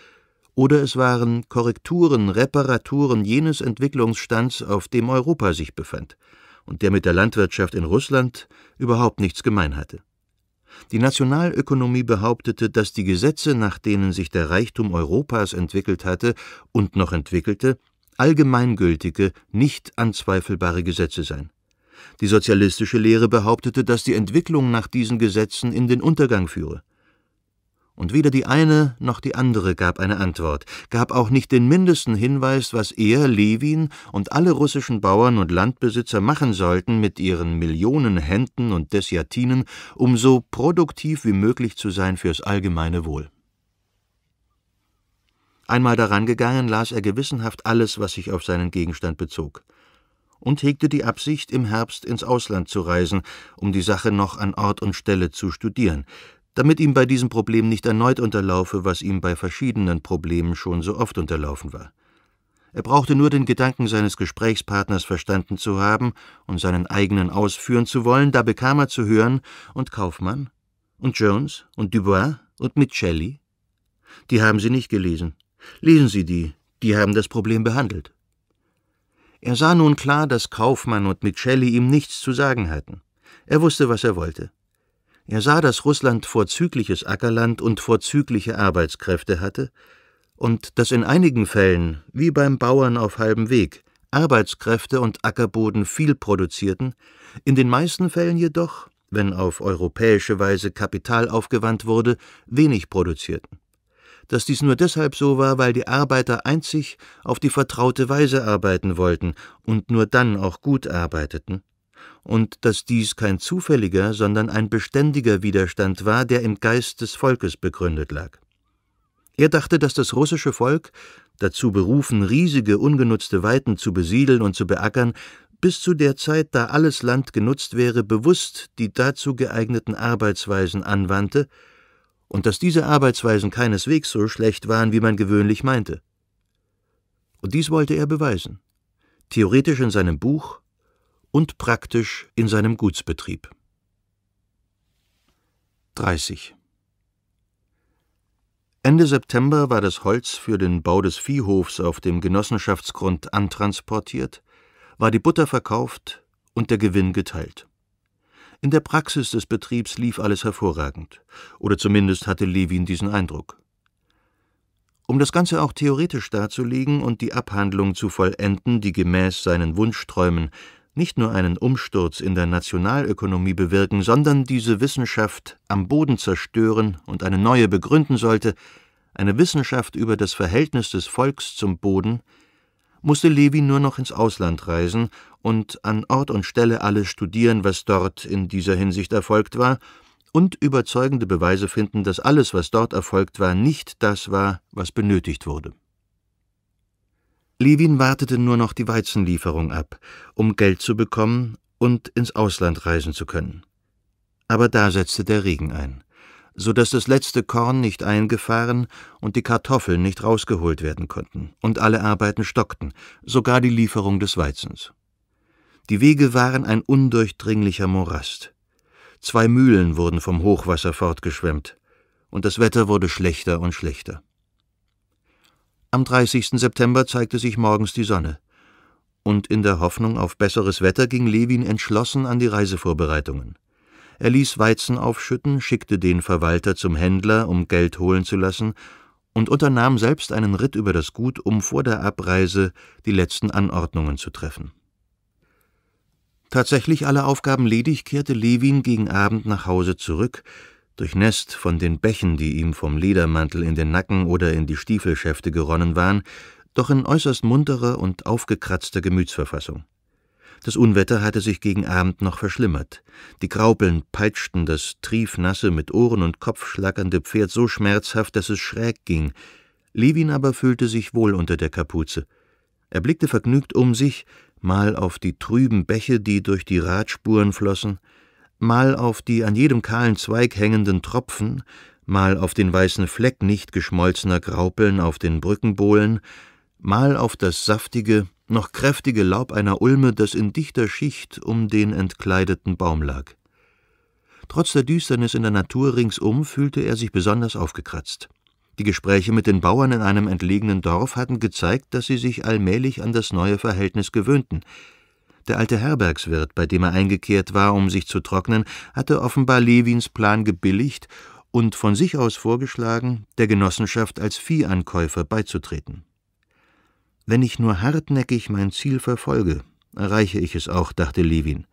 S1: oder es waren Korrekturen, Reparaturen jenes Entwicklungsstands, auf dem Europa sich befand und der mit der Landwirtschaft in Russland überhaupt nichts gemein hatte. Die Nationalökonomie behauptete, dass die Gesetze, nach denen sich der Reichtum Europas entwickelt hatte und noch entwickelte, allgemeingültige, nicht anzweifelbare Gesetze seien. Die sozialistische Lehre behauptete, dass die Entwicklung nach diesen Gesetzen in den Untergang führe. Und weder die eine noch die andere gab eine Antwort, gab auch nicht den mindesten Hinweis, was er, Levin und alle russischen Bauern und Landbesitzer machen sollten mit ihren Millionen Händen und Desjatinen, um so produktiv wie möglich zu sein fürs allgemeine Wohl. Einmal daran gegangen, las er gewissenhaft alles, was sich auf seinen Gegenstand bezog und hegte die Absicht, im Herbst ins Ausland zu reisen, um die Sache noch an Ort und Stelle zu studieren, damit ihm bei diesem Problem nicht erneut unterlaufe, was ihm bei verschiedenen Problemen schon so oft unterlaufen war. Er brauchte nur den Gedanken seines Gesprächspartners verstanden zu haben und seinen eigenen ausführen zu wollen, da bekam er zu hören, und Kaufmann und Jones und Dubois und Michelli. Die haben Sie nicht gelesen. Lesen Sie die, die haben das Problem behandelt. Er sah nun klar, dass Kaufmann und Miceli ihm nichts zu sagen hatten. Er wusste, was er wollte. Er sah, dass Russland vorzügliches Ackerland und vorzügliche Arbeitskräfte hatte und dass in einigen Fällen, wie beim Bauern auf halbem Weg, Arbeitskräfte und Ackerboden viel produzierten, in den meisten Fällen jedoch, wenn auf europäische Weise Kapital aufgewandt wurde, wenig produzierten dass dies nur deshalb so war, weil die Arbeiter einzig auf die vertraute Weise arbeiten wollten und nur dann auch gut arbeiteten, und dass dies kein zufälliger, sondern ein beständiger Widerstand war, der im Geist des Volkes begründet lag. Er dachte, dass das russische Volk, dazu berufen, riesige ungenutzte Weiten zu besiedeln und zu beackern, bis zu der Zeit, da alles Land genutzt wäre, bewusst die dazu geeigneten Arbeitsweisen anwandte und dass diese Arbeitsweisen keineswegs so schlecht waren, wie man gewöhnlich meinte. Und dies wollte er beweisen, theoretisch in seinem Buch und praktisch in seinem Gutsbetrieb. 30. Ende September war das Holz für den Bau des Viehhofs auf dem Genossenschaftsgrund antransportiert, war die Butter verkauft und der Gewinn geteilt. In der Praxis des Betriebs lief alles hervorragend, oder zumindest hatte Levin diesen Eindruck. Um das Ganze auch theoretisch darzulegen und die Abhandlung zu vollenden, die gemäß seinen Wunschträumen nicht nur einen Umsturz in der Nationalökonomie bewirken, sondern diese Wissenschaft am Boden zerstören und eine neue begründen sollte, eine Wissenschaft über das Verhältnis des Volks zum Boden, musste Levin nur noch ins Ausland reisen und an Ort und Stelle alles studieren, was dort in dieser Hinsicht erfolgt war, und überzeugende Beweise finden, dass alles, was dort erfolgt war, nicht das war, was benötigt wurde. Levin wartete nur noch die Weizenlieferung ab, um Geld zu bekommen und ins Ausland reisen zu können. Aber da setzte der Regen ein so dass das letzte Korn nicht eingefahren und die Kartoffeln nicht rausgeholt werden konnten, und alle Arbeiten stockten, sogar die Lieferung des Weizens. Die Wege waren ein undurchdringlicher Morast. Zwei Mühlen wurden vom Hochwasser fortgeschwemmt, und das Wetter wurde schlechter und schlechter. Am 30. September zeigte sich morgens die Sonne, und in der Hoffnung auf besseres Wetter ging Levin entschlossen an die Reisevorbereitungen. Er ließ Weizen aufschütten, schickte den Verwalter zum Händler, um Geld holen zu lassen, und unternahm selbst einen Ritt über das Gut, um vor der Abreise die letzten Anordnungen zu treffen. Tatsächlich alle Aufgaben ledig, kehrte Levin gegen Abend nach Hause zurück, durchnässt von den Bächen, die ihm vom Ledermantel in den Nacken oder in die Stiefelschäfte geronnen waren, doch in äußerst munterer und aufgekratzter Gemütsverfassung. Das Unwetter hatte sich gegen Abend noch verschlimmert. Die Graupeln peitschten das triefnasse, mit Ohren und Kopf schlackernde Pferd so schmerzhaft, dass es schräg ging. Levin aber fühlte sich wohl unter der Kapuze. Er blickte vergnügt um sich, mal auf die trüben Bäche, die durch die Radspuren flossen, mal auf die an jedem kahlen Zweig hängenden Tropfen, mal auf den weißen Fleck nicht geschmolzener Graupeln auf den Brückenbohlen, mal auf das saftige, noch kräftige Laub einer Ulme, das in dichter Schicht um den entkleideten Baum lag. Trotz der Düsternis in der Natur ringsum fühlte er sich besonders aufgekratzt. Die Gespräche mit den Bauern in einem entlegenen Dorf hatten gezeigt, dass sie sich allmählich an das neue Verhältnis gewöhnten. Der alte Herbergswirt, bei dem er eingekehrt war, um sich zu trocknen, hatte offenbar Lewins Plan gebilligt und von sich aus vorgeschlagen, der Genossenschaft als Viehankäufer beizutreten. Wenn ich nur hartnäckig mein Ziel verfolge, erreiche ich es auch, dachte Levin.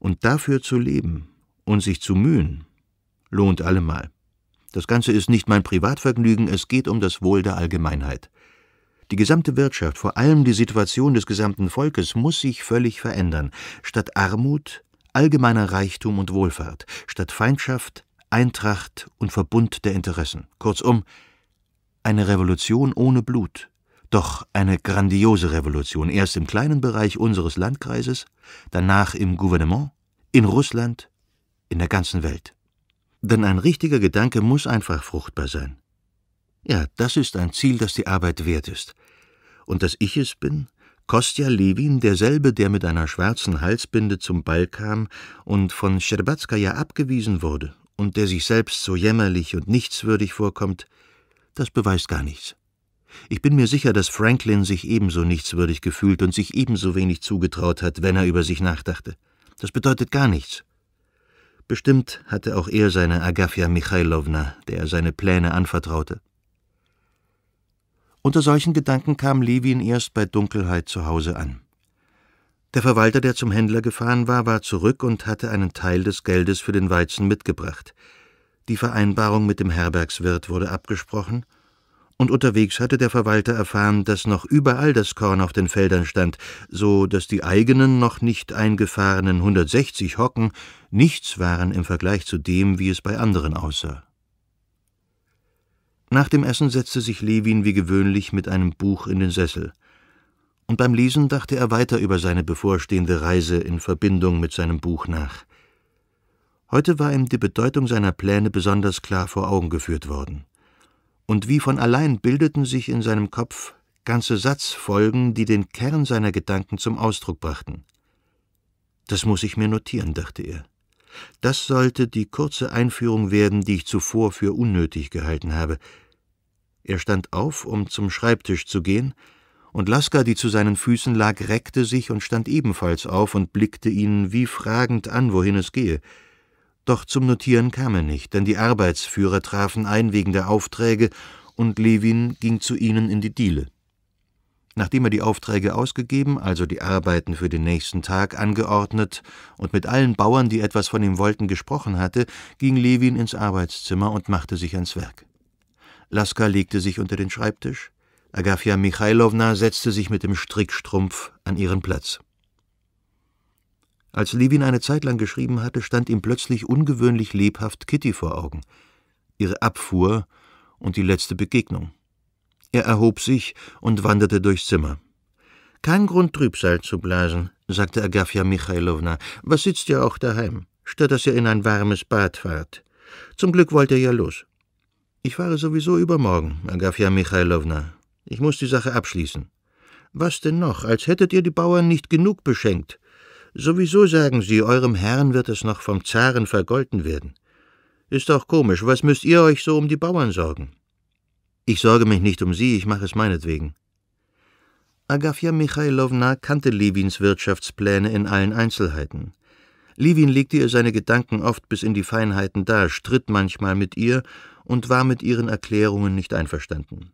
S1: Und dafür zu leben und sich zu mühen, lohnt allemal. Das Ganze ist nicht mein Privatvergnügen, es geht um das Wohl der Allgemeinheit. Die gesamte Wirtschaft, vor allem die Situation des gesamten Volkes, muss sich völlig verändern. Statt Armut allgemeiner Reichtum und Wohlfahrt, statt Feindschaft Eintracht und Verbund der Interessen. Kurzum, eine Revolution ohne Blut, doch eine grandiose Revolution, erst im kleinen Bereich unseres Landkreises, danach im Gouvernement, in Russland, in der ganzen Welt. Denn ein richtiger Gedanke muss einfach fruchtbar sein. Ja, das ist ein Ziel, das die Arbeit wert ist. Und dass ich es bin, Kostja Lewin, derselbe, der mit einer schwarzen Halsbinde zum Ball kam und von Scherbatskaja abgewiesen wurde und der sich selbst so jämmerlich und nichtswürdig vorkommt, das beweist gar nichts. Ich bin mir sicher, dass Franklin sich ebenso nichtswürdig gefühlt und sich ebenso wenig zugetraut hat, wenn er über sich nachdachte. Das bedeutet gar nichts. Bestimmt hatte auch er seine Agafja Michailowna, der er seine Pläne anvertraute. Unter solchen Gedanken kam Levin erst bei Dunkelheit zu Hause an. Der Verwalter, der zum Händler gefahren war, war zurück und hatte einen Teil des Geldes für den Weizen mitgebracht. Die Vereinbarung mit dem Herbergswirt wurde abgesprochen – und unterwegs hatte der Verwalter erfahren, dass noch überall das Korn auf den Feldern stand, so dass die eigenen, noch nicht eingefahrenen 160 Hocken nichts waren im Vergleich zu dem, wie es bei anderen aussah. Nach dem Essen setzte sich Levin wie gewöhnlich mit einem Buch in den Sessel. Und beim Lesen dachte er weiter über seine bevorstehende Reise in Verbindung mit seinem Buch nach. Heute war ihm die Bedeutung seiner Pläne besonders klar vor Augen geführt worden und wie von allein bildeten sich in seinem Kopf ganze Satzfolgen, die den Kern seiner Gedanken zum Ausdruck brachten. Das muss ich mir notieren, dachte er. Das sollte die kurze Einführung werden, die ich zuvor für unnötig gehalten habe. Er stand auf, um zum Schreibtisch zu gehen, und Laska, die zu seinen Füßen lag, reckte sich und stand ebenfalls auf und blickte ihn wie fragend an, wohin es gehe. Doch zum Notieren kam er nicht, denn die Arbeitsführer trafen ein wegen der Aufträge und Levin ging zu ihnen in die Diele. Nachdem er die Aufträge ausgegeben, also die Arbeiten für den nächsten Tag angeordnet und mit allen Bauern, die etwas von ihm wollten, gesprochen hatte, ging Levin ins Arbeitszimmer und machte sich ans Werk. Laska legte sich unter den Schreibtisch, Agafja Michailowna setzte sich mit dem Strickstrumpf an ihren Platz. Als Levin eine Zeit lang geschrieben hatte, stand ihm plötzlich ungewöhnlich lebhaft Kitty vor Augen, ihre Abfuhr und die letzte Begegnung. Er erhob sich und wanderte durchs Zimmer. Kein Grund, Trübsal zu blasen, sagte Agafja Michailowna. Was sitzt ihr auch daheim? Statt dass ihr in ein warmes Bad fahrt. Zum Glück wollt ihr ja los. Ich fahre sowieso übermorgen, Agafja Michailowna. Ich muss die Sache abschließen. Was denn noch, als hättet ihr die Bauern nicht genug beschenkt? Sowieso sagen Sie, eurem Herrn wird es noch vom Zaren vergolten werden. Ist auch komisch, was müsst ihr euch so um die Bauern sorgen? Ich sorge mich nicht um sie, ich mache es meinetwegen. Agafja Michailowna kannte Levins Wirtschaftspläne in allen Einzelheiten. Levin legte ihr seine Gedanken oft bis in die Feinheiten dar, stritt manchmal mit ihr und war mit ihren Erklärungen nicht einverstanden.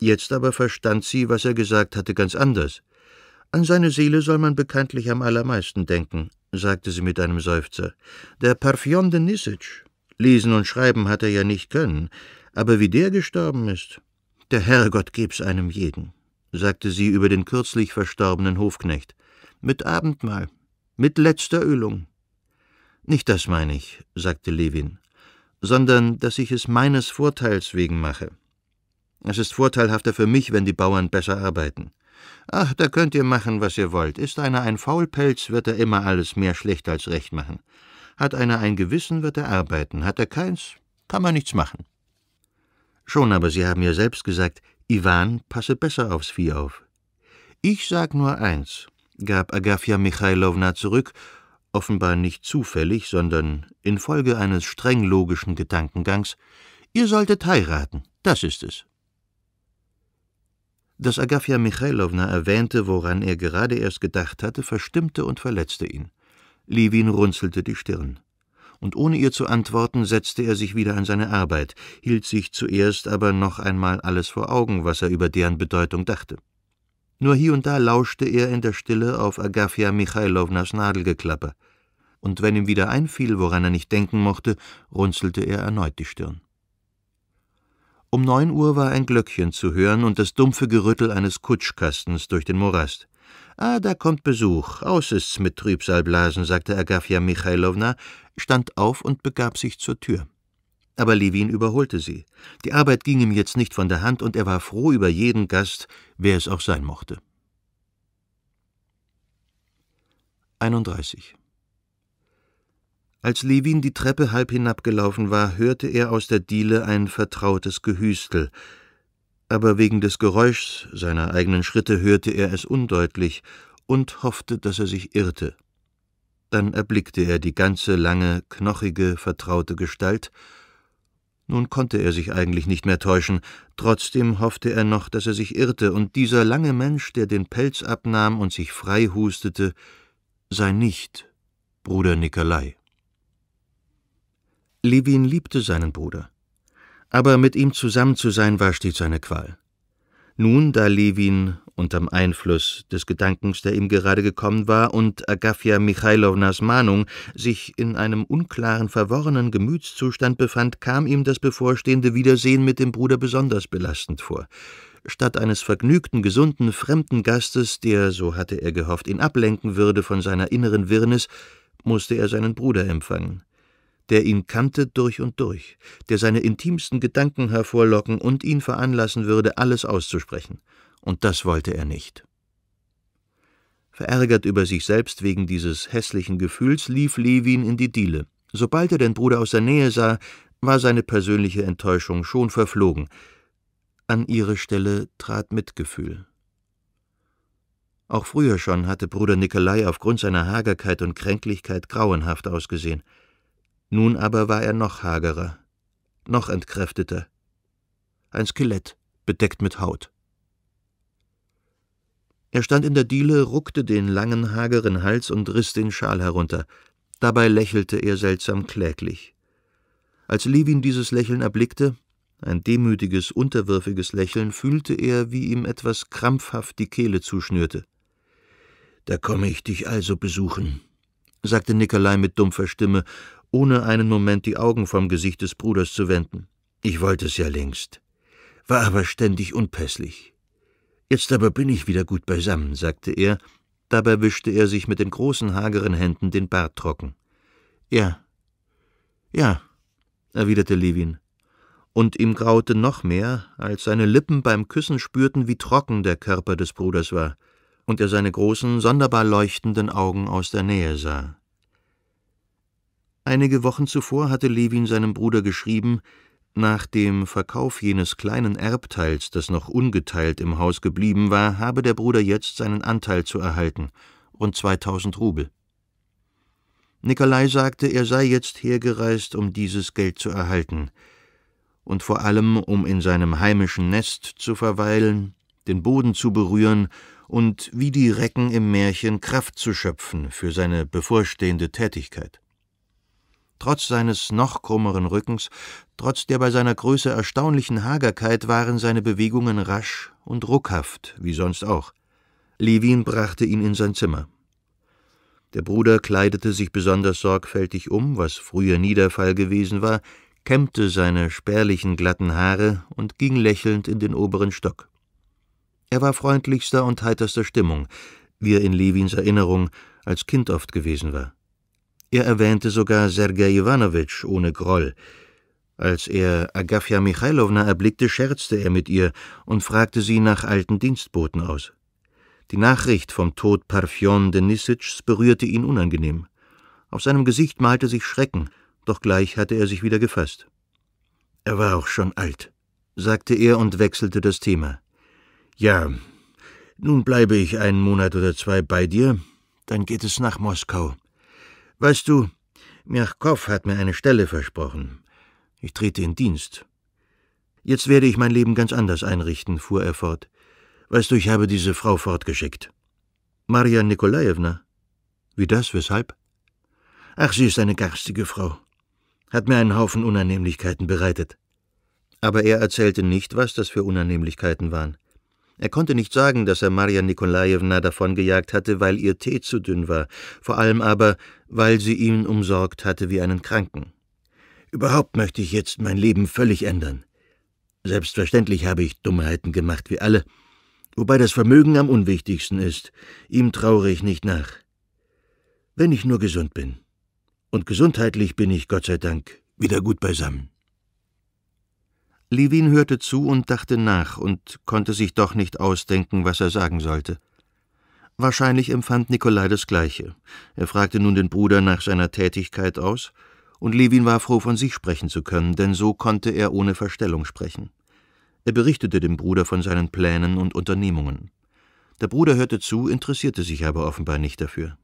S1: Jetzt aber verstand sie, was er gesagt hatte, ganz anders. An seine Seele soll man bekanntlich am allermeisten denken, sagte sie mit einem Seufzer. Der Parfion de Nisic. Lesen und schreiben hat er ja nicht können, aber wie der gestorben ist. Der Herrgott geb's einem jeden, sagte sie über den kürzlich verstorbenen Hofknecht. Mit Abendmahl, mit letzter Ölung. Nicht das meine ich, sagte Levin, sondern dass ich es meines Vorteils wegen mache. Es ist vorteilhafter für mich, wenn die Bauern besser arbeiten. Ach, da könnt ihr machen, was ihr wollt. Ist einer ein Faulpelz, wird er immer alles mehr schlecht als recht machen. Hat einer ein Gewissen, wird er arbeiten. Hat er keins, kann man nichts machen. Schon aber, Sie haben ja selbst gesagt, Iwan passe besser aufs Vieh auf. Ich sag nur eins, gab Agafja Michailowna zurück, offenbar nicht zufällig, sondern infolge eines streng logischen Gedankengangs, ihr solltet heiraten, das ist es. Dass Agafja Michailowna erwähnte, woran er gerade erst gedacht hatte, verstimmte und verletzte ihn. Levin runzelte die Stirn. Und ohne ihr zu antworten, setzte er sich wieder an seine Arbeit, hielt sich zuerst aber noch einmal alles vor Augen, was er über deren Bedeutung dachte. Nur hier und da lauschte er in der Stille auf Agafja Michailownas Nadelgeklapper. Und wenn ihm wieder einfiel, woran er nicht denken mochte, runzelte er erneut die Stirn. Um neun Uhr war ein Glöckchen zu hören und das dumpfe Gerüttel eines Kutschkastens durch den Morast. Ah, da kommt Besuch. Aus ist's mit Trübsalblasen, sagte Agafja Michailowna, stand auf und begab sich zur Tür. Aber Levin überholte sie. Die Arbeit ging ihm jetzt nicht von der Hand und er war froh über jeden Gast, wer es auch sein mochte. 31 als Levin die Treppe halb hinabgelaufen war, hörte er aus der Diele ein vertrautes Gehüstel, aber wegen des Geräuschs seiner eigenen Schritte hörte er es undeutlich und hoffte, dass er sich irrte. Dann erblickte er die ganze lange, knochige, vertraute Gestalt. Nun konnte er sich eigentlich nicht mehr täuschen, trotzdem hoffte er noch, dass er sich irrte, und dieser lange Mensch, der den Pelz abnahm und sich frei hustete, sei nicht Bruder Nikolai. Levin liebte seinen Bruder. Aber mit ihm zusammen zu sein war stets eine Qual. Nun, da Levin unterm Einfluss des Gedankens, der ihm gerade gekommen war, und Agafja Michailownas Mahnung sich in einem unklaren, verworrenen Gemütszustand befand, kam ihm das bevorstehende Wiedersehen mit dem Bruder besonders belastend vor. Statt eines vergnügten, gesunden, fremden Gastes, der, so hatte er gehofft, ihn ablenken würde von seiner inneren Wirrnis, musste er seinen Bruder empfangen der ihn kannte durch und durch, der seine intimsten Gedanken hervorlocken und ihn veranlassen würde, alles auszusprechen. Und das wollte er nicht. Verärgert über sich selbst wegen dieses hässlichen Gefühls lief Levin in die Diele. Sobald er den Bruder aus der Nähe sah, war seine persönliche Enttäuschung schon verflogen. An ihre Stelle trat Mitgefühl. Auch früher schon hatte Bruder Nikolai aufgrund seiner Hagerkeit und Kränklichkeit grauenhaft ausgesehen. Nun aber war er noch hagerer, noch entkräfteter. Ein Skelett, bedeckt mit Haut. Er stand in der Diele, ruckte den langen, hageren Hals und riss den Schal herunter. Dabei lächelte er seltsam kläglich. Als Levin dieses Lächeln erblickte, ein demütiges, unterwürfiges Lächeln, fühlte er, wie ihm etwas krampfhaft die Kehle zuschnürte. Da komme ich dich also besuchen, sagte Nikolai mit dumpfer Stimme ohne einen Moment die Augen vom Gesicht des Bruders zu wenden. Ich wollte es ja längst, war aber ständig unpässlich. Jetzt aber bin ich wieder gut beisammen, sagte er, dabei wischte er sich mit den großen, hageren Händen den Bart trocken. Ja, ja, erwiderte Levin, und ihm graute noch mehr, als seine Lippen beim Küssen spürten, wie trocken der Körper des Bruders war, und er seine großen, sonderbar leuchtenden Augen aus der Nähe sah. Einige Wochen zuvor hatte Levin seinem Bruder geschrieben, nach dem Verkauf jenes kleinen Erbteils, das noch ungeteilt im Haus geblieben war, habe der Bruder jetzt seinen Anteil zu erhalten, rund 2000 Rubel. Nikolai sagte, er sei jetzt hergereist, um dieses Geld zu erhalten und vor allem, um in seinem heimischen Nest zu verweilen, den Boden zu berühren und wie die Recken im Märchen Kraft zu schöpfen für seine bevorstehende Tätigkeit. Trotz seines noch krummeren Rückens, trotz der bei seiner Größe erstaunlichen Hagerkeit waren seine Bewegungen rasch und ruckhaft, wie sonst auch. Levin brachte ihn in sein Zimmer. Der Bruder kleidete sich besonders sorgfältig um, was früher Niederfall gewesen war, kämmte seine spärlichen glatten Haare und ging lächelnd in den oberen Stock. Er war freundlichster und heiterster Stimmung, wie er in Levins Erinnerung als Kind oft gewesen war. Er erwähnte sogar Sergei Iwanowitsch ohne Groll. Als er Agafja Michailowna erblickte, scherzte er mit ihr und fragte sie nach alten Dienstboten aus. Die Nachricht vom Tod Parfion Denisitschs berührte ihn unangenehm. Auf seinem Gesicht malte sich Schrecken, doch gleich hatte er sich wieder gefasst. Er war auch schon alt, sagte er und wechselte das Thema. Ja, nun bleibe ich einen Monat oder zwei bei dir, dann geht es nach Moskau. Weißt du, Mjachkow hat mir eine Stelle versprochen. Ich trete in Dienst. Jetzt werde ich mein Leben ganz anders einrichten, fuhr er fort. Weißt du, ich habe diese Frau fortgeschickt. Maria Nikolaevna. Wie das, weshalb? Ach, sie ist eine garstige Frau. Hat mir einen Haufen Unannehmlichkeiten bereitet. Aber er erzählte nicht, was das für Unannehmlichkeiten waren. Er konnte nicht sagen, dass er Maria Nikolajewna davongejagt hatte, weil ihr Tee zu dünn war, vor allem aber, weil sie ihn umsorgt hatte wie einen Kranken. Überhaupt möchte ich jetzt mein Leben völlig ändern. Selbstverständlich habe ich Dummheiten gemacht wie alle, wobei das Vermögen am unwichtigsten ist. Ihm traure ich nicht nach. Wenn ich nur gesund bin. Und gesundheitlich bin ich, Gott sei Dank, wieder gut beisammen. Levin hörte zu und dachte nach und konnte sich doch nicht ausdenken, was er sagen sollte. Wahrscheinlich empfand Nikolai das Gleiche. Er fragte nun den Bruder nach seiner Tätigkeit aus, und Levin war froh, von sich sprechen zu können, denn so konnte er ohne Verstellung sprechen. Er berichtete dem Bruder von seinen Plänen und Unternehmungen. Der Bruder hörte zu, interessierte sich aber offenbar nicht dafür.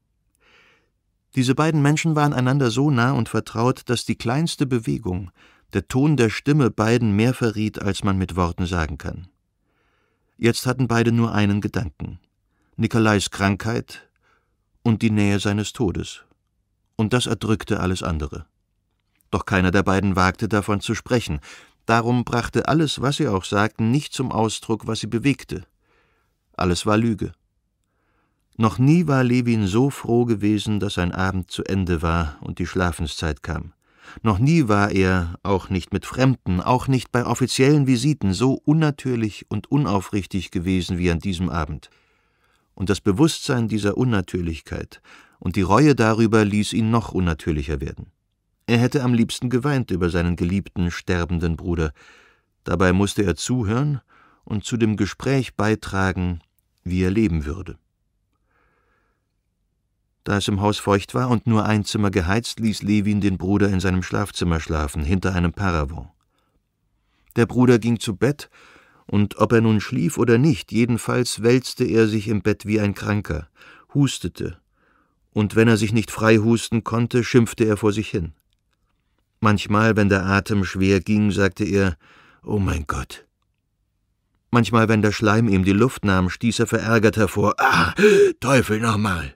S1: Diese beiden Menschen waren einander so nah und vertraut, dass die kleinste Bewegung, der Ton der Stimme beiden mehr verriet, als man mit Worten sagen kann. Jetzt hatten beide nur einen Gedanken: Nikolais Krankheit und die Nähe seines Todes. Und das erdrückte alles andere. Doch keiner der beiden wagte davon zu sprechen, darum brachte alles, was sie auch sagten, nicht zum Ausdruck, was sie bewegte. Alles war Lüge. Noch nie war Levin so froh gewesen, dass sein Abend zu Ende war und die Schlafenszeit kam. Noch nie war er, auch nicht mit Fremden, auch nicht bei offiziellen Visiten, so unnatürlich und unaufrichtig gewesen wie an diesem Abend. Und das Bewusstsein dieser Unnatürlichkeit und die Reue darüber ließ ihn noch unnatürlicher werden. Er hätte am liebsten geweint über seinen geliebten, sterbenden Bruder. Dabei musste er zuhören und zu dem Gespräch beitragen, wie er leben würde. Da es im Haus feucht war und nur ein Zimmer geheizt, ließ Levin den Bruder in seinem Schlafzimmer schlafen, hinter einem Paravent. Der Bruder ging zu Bett, und ob er nun schlief oder nicht, jedenfalls wälzte er sich im Bett wie ein Kranker, hustete, und wenn er sich nicht frei husten konnte, schimpfte er vor sich hin. Manchmal, wenn der Atem schwer ging, sagte er, Oh mein Gott. Manchmal, wenn der Schleim ihm die Luft nahm, stieß er verärgert hervor, Ah, Teufel nochmal.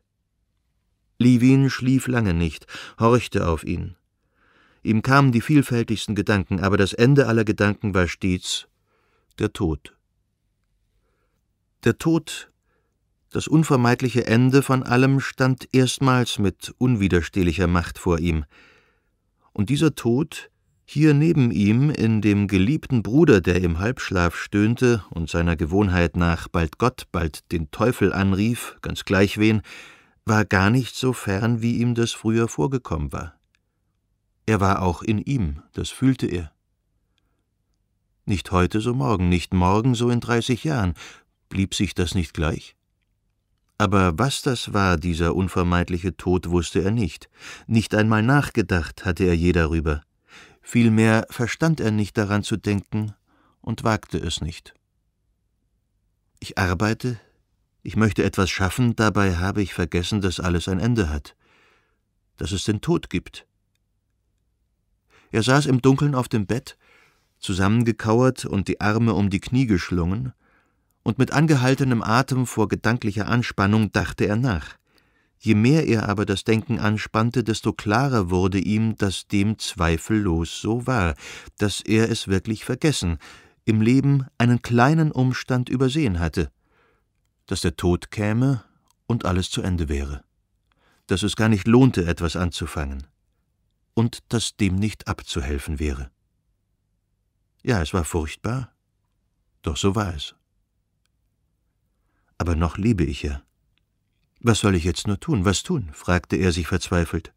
S1: Livin schlief lange nicht, horchte auf ihn. Ihm kamen die vielfältigsten Gedanken, aber das Ende aller Gedanken war stets der Tod. Der Tod, das unvermeidliche Ende von allem, stand erstmals mit unwiderstehlicher Macht vor ihm. Und dieser Tod, hier neben ihm, in dem geliebten Bruder, der im Halbschlaf stöhnte und seiner Gewohnheit nach bald Gott, bald den Teufel anrief, ganz gleich wen, war gar nicht so fern, wie ihm das früher vorgekommen war. Er war auch in ihm, das fühlte er. Nicht heute, so morgen, nicht morgen, so in dreißig Jahren, blieb sich das nicht gleich? Aber was das war, dieser unvermeidliche Tod, wusste er nicht. Nicht einmal nachgedacht hatte er je darüber. Vielmehr verstand er nicht daran zu denken und wagte es nicht. Ich arbeite, ich möchte etwas schaffen, dabei habe ich vergessen, dass alles ein Ende hat, dass es den Tod gibt. Er saß im Dunkeln auf dem Bett, zusammengekauert und die Arme um die Knie geschlungen, und mit angehaltenem Atem vor gedanklicher Anspannung dachte er nach. Je mehr er aber das Denken anspannte, desto klarer wurde ihm, dass dem zweifellos so war, dass er es wirklich vergessen, im Leben einen kleinen Umstand übersehen hatte dass der Tod käme und alles zu Ende wäre, dass es gar nicht lohnte, etwas anzufangen, und dass dem nicht abzuhelfen wäre. Ja, es war furchtbar, doch so war es. Aber noch liebe ich er. Was soll ich jetzt nur tun? Was tun? fragte er sich verzweifelt.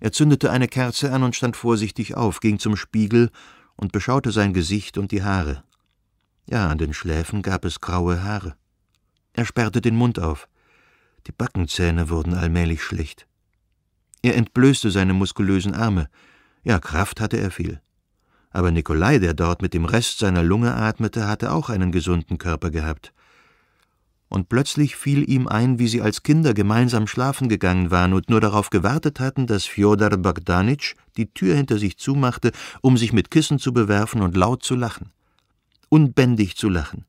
S1: Er zündete eine Kerze an und stand vorsichtig auf, ging zum Spiegel und beschaute sein Gesicht und die Haare. Ja, an den Schläfen gab es graue Haare. Er sperrte den Mund auf. Die Backenzähne wurden allmählich schlecht. Er entblößte seine muskulösen Arme. Ja, Kraft hatte er viel. Aber Nikolai, der dort mit dem Rest seiner Lunge atmete, hatte auch einen gesunden Körper gehabt. Und plötzlich fiel ihm ein, wie sie als Kinder gemeinsam schlafen gegangen waren und nur darauf gewartet hatten, dass Fjodor Bogdanitsch die Tür hinter sich zumachte, um sich mit Kissen zu bewerfen und laut zu lachen. Unbändig zu lachen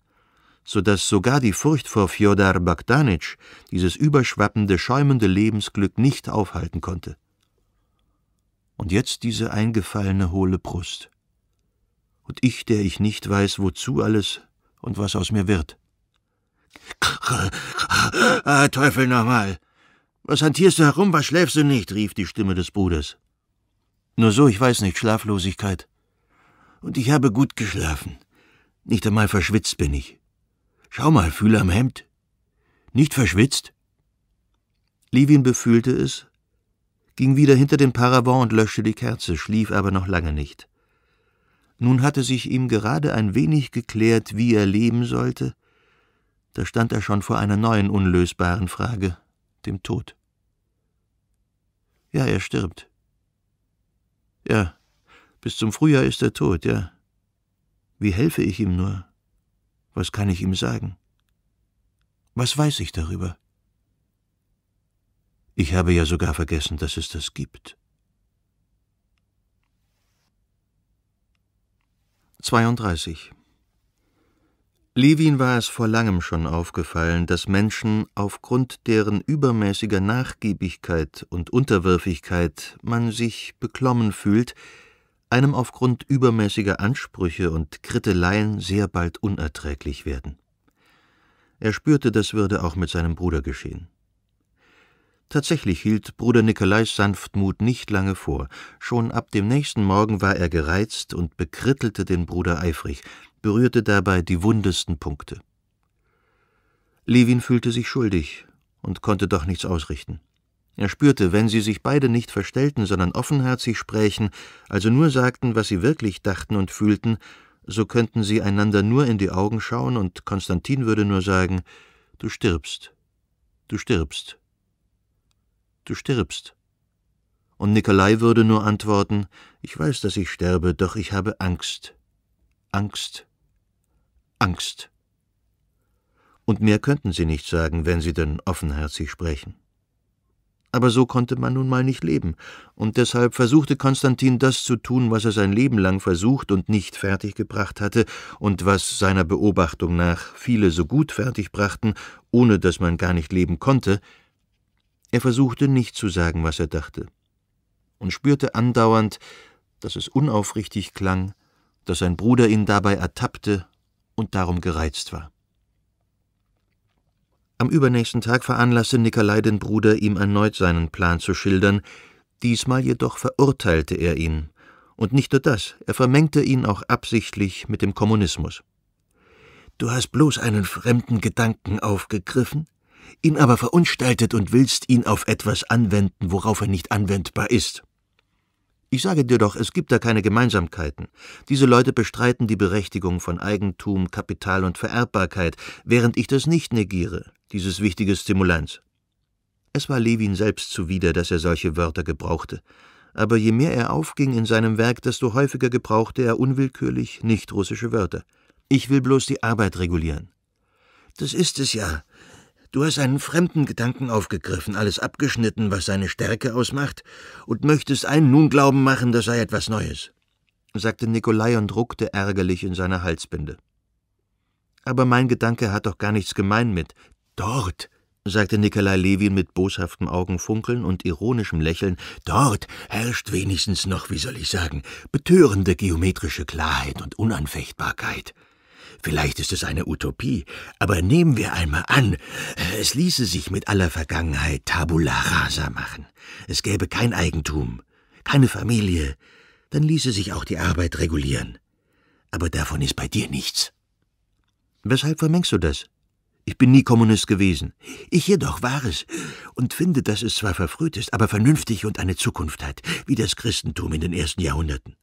S1: so dass sogar die Furcht vor Fjodor Bogdanitsch dieses überschwappende, schäumende Lebensglück nicht aufhalten konnte. Und jetzt diese eingefallene hohle Brust. Und ich, der ich nicht weiß, wozu alles und was aus mir wird. ah, Teufel nochmal! Was hantierst du herum, was schläfst du nicht? rief die Stimme des Bruders. Nur so, ich weiß nicht, Schlaflosigkeit. Und ich habe gut geschlafen. Nicht einmal verschwitzt bin ich. Schau mal, fühl am Hemd. Nicht verschwitzt? Levin befühlte es, ging wieder hinter den Paravent und löschte die Kerze, schlief aber noch lange nicht. Nun hatte sich ihm gerade ein wenig geklärt, wie er leben sollte, da stand er schon vor einer neuen unlösbaren Frage, dem Tod. Ja, er stirbt. Ja, bis zum Frühjahr ist er tot, ja. Wie helfe ich ihm nur? Was kann ich ihm sagen? Was weiß ich darüber? Ich habe ja sogar vergessen, dass es das gibt. 32. Levin war es vor langem schon aufgefallen, dass Menschen, aufgrund deren übermäßiger Nachgiebigkeit und Unterwürfigkeit man sich beklommen fühlt, einem aufgrund übermäßiger Ansprüche und Kritteleien sehr bald unerträglich werden. Er spürte, das würde auch mit seinem Bruder geschehen. Tatsächlich hielt Bruder Nikolais Sanftmut nicht lange vor. Schon ab dem nächsten Morgen war er gereizt und bekrittelte den Bruder eifrig, berührte dabei die wundesten Punkte. Levin fühlte sich schuldig und konnte doch nichts ausrichten. Er spürte, wenn sie sich beide nicht verstellten, sondern offenherzig sprächen, also nur sagten, was sie wirklich dachten und fühlten, so könnten sie einander nur in die Augen schauen und Konstantin würde nur sagen: Du stirbst, du stirbst, du stirbst. Und Nikolai würde nur antworten: Ich weiß, dass ich sterbe, doch ich habe Angst. Angst, Angst. Und mehr könnten sie nicht sagen, wenn sie denn offenherzig sprechen. Aber so konnte man nun mal nicht leben, und deshalb versuchte Konstantin das zu tun, was er sein Leben lang versucht und nicht fertiggebracht hatte, und was seiner Beobachtung nach viele so gut fertigbrachten, ohne dass man gar nicht leben konnte, er versuchte nicht zu sagen, was er dachte, und spürte andauernd, dass es unaufrichtig klang, dass sein Bruder ihn dabei ertappte und darum gereizt war. Am übernächsten Tag veranlasste Nikolai den Bruder, ihm erneut seinen Plan zu schildern, diesmal jedoch verurteilte er ihn. Und nicht nur das, er vermengte ihn auch absichtlich mit dem Kommunismus. Du hast bloß einen fremden Gedanken aufgegriffen, ihn aber verunstaltet und willst ihn auf etwas anwenden, worauf er nicht anwendbar ist. Ich sage dir doch, es gibt da keine Gemeinsamkeiten. Diese Leute bestreiten die Berechtigung von Eigentum, Kapital und Vererbbarkeit, während ich das nicht negiere dieses wichtige Stimulanz. Es war Levin selbst zuwider, dass er solche Wörter gebrauchte, aber je mehr er aufging in seinem Werk, desto häufiger gebrauchte er unwillkürlich nicht-russische Wörter. Ich will bloß die Arbeit regulieren. Das ist es ja. Du hast einen fremden Gedanken aufgegriffen, alles abgeschnitten, was seine Stärke ausmacht, und möchtest einen nun glauben machen, das sei etwas Neues, sagte Nikolai und ruckte ärgerlich in seiner Halsbinde. Aber mein Gedanke hat doch gar nichts gemein mit Dort, sagte Nikolai Levin mit boshaftem Augenfunkeln und ironischem Lächeln, dort herrscht wenigstens noch, wie soll ich sagen, betörende geometrische Klarheit und Unanfechtbarkeit. Vielleicht ist es eine Utopie, aber nehmen wir einmal an, es ließe sich mit aller Vergangenheit tabula rasa machen. Es gäbe kein Eigentum, keine Familie, dann ließe sich auch die Arbeit regulieren. Aber davon ist bei dir nichts. Weshalb vermengst du das? Ich bin nie Kommunist gewesen. Ich jedoch war es und finde, dass es zwar verfrüht ist, aber vernünftig und eine Zukunft hat, wie das Christentum in den ersten Jahrhunderten.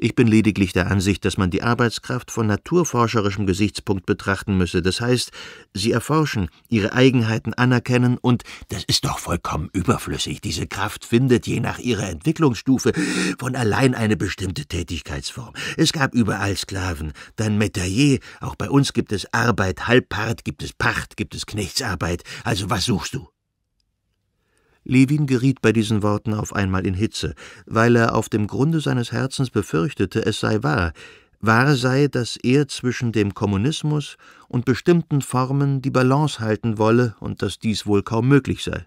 S1: Ich bin lediglich der Ansicht, dass man die Arbeitskraft von naturforscherischem Gesichtspunkt betrachten müsse, das heißt, sie erforschen, ihre Eigenheiten anerkennen und das ist doch vollkommen überflüssig. Diese Kraft findet je nach ihrer Entwicklungsstufe von allein eine bestimmte Tätigkeitsform. Es gab überall Sklaven, dann Metailler, auch bei uns gibt es Arbeit, Halbpart, gibt es Pacht, gibt es Knechtsarbeit. Also was suchst du? Levin geriet bei diesen Worten auf einmal in Hitze, weil er auf dem Grunde seines Herzens befürchtete, es sei wahr, wahr sei, dass er zwischen dem Kommunismus und bestimmten Formen die Balance halten wolle und dass dies wohl kaum möglich sei.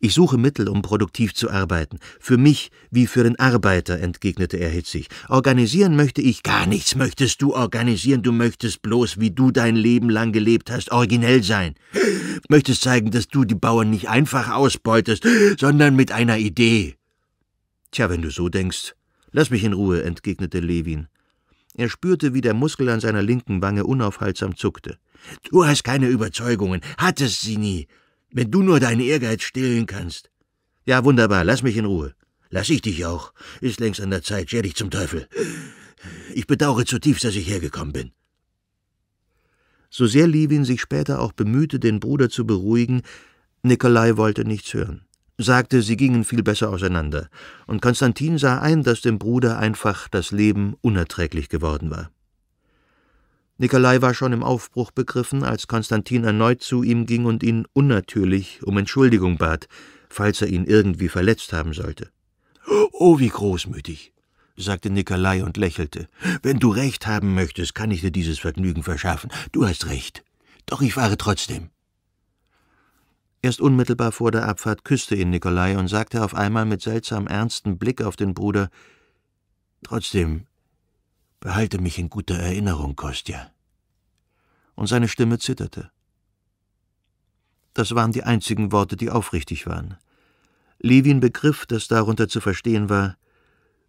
S1: Ich suche Mittel, um produktiv zu arbeiten. Für mich wie für den Arbeiter, entgegnete er hitzig. Organisieren möchte ich gar nichts. Möchtest du organisieren? Du möchtest bloß, wie du dein Leben lang gelebt hast, originell sein. Möchtest zeigen, dass du die Bauern nicht einfach ausbeutest, sondern mit einer Idee. Tja, wenn du so denkst. Lass mich in Ruhe, entgegnete Levin. Er spürte, wie der Muskel an seiner linken Wange unaufhaltsam zuckte. Du hast keine Überzeugungen, hattest sie nie. Wenn du nur deinen Ehrgeiz stillen kannst. Ja, wunderbar, lass mich in Ruhe. Lass ich dich auch. Ist längst an der Zeit, scher dich zum Teufel. Ich bedauere zutiefst, dass ich hergekommen bin. So sehr Levin sich später auch bemühte, den Bruder zu beruhigen, Nikolai wollte nichts hören, sagte, sie gingen viel besser auseinander, und Konstantin sah ein, dass dem Bruder einfach das Leben unerträglich geworden war. Nikolai war schon im Aufbruch begriffen, als Konstantin erneut zu ihm ging und ihn unnatürlich um Entschuldigung bat, falls er ihn irgendwie verletzt haben sollte. Oh, wie großmütig, sagte Nikolai und lächelte. Wenn du recht haben möchtest, kann ich dir dieses Vergnügen verschaffen. Du hast recht. Doch ich fahre trotzdem. Erst unmittelbar vor der Abfahrt küsste ihn Nikolai und sagte auf einmal mit seltsam ernstem Blick auf den Bruder Trotzdem behalte mich in guter Erinnerung, Kostja und seine Stimme zitterte. Das waren die einzigen Worte, die aufrichtig waren. Levin begriff, dass darunter zu verstehen war,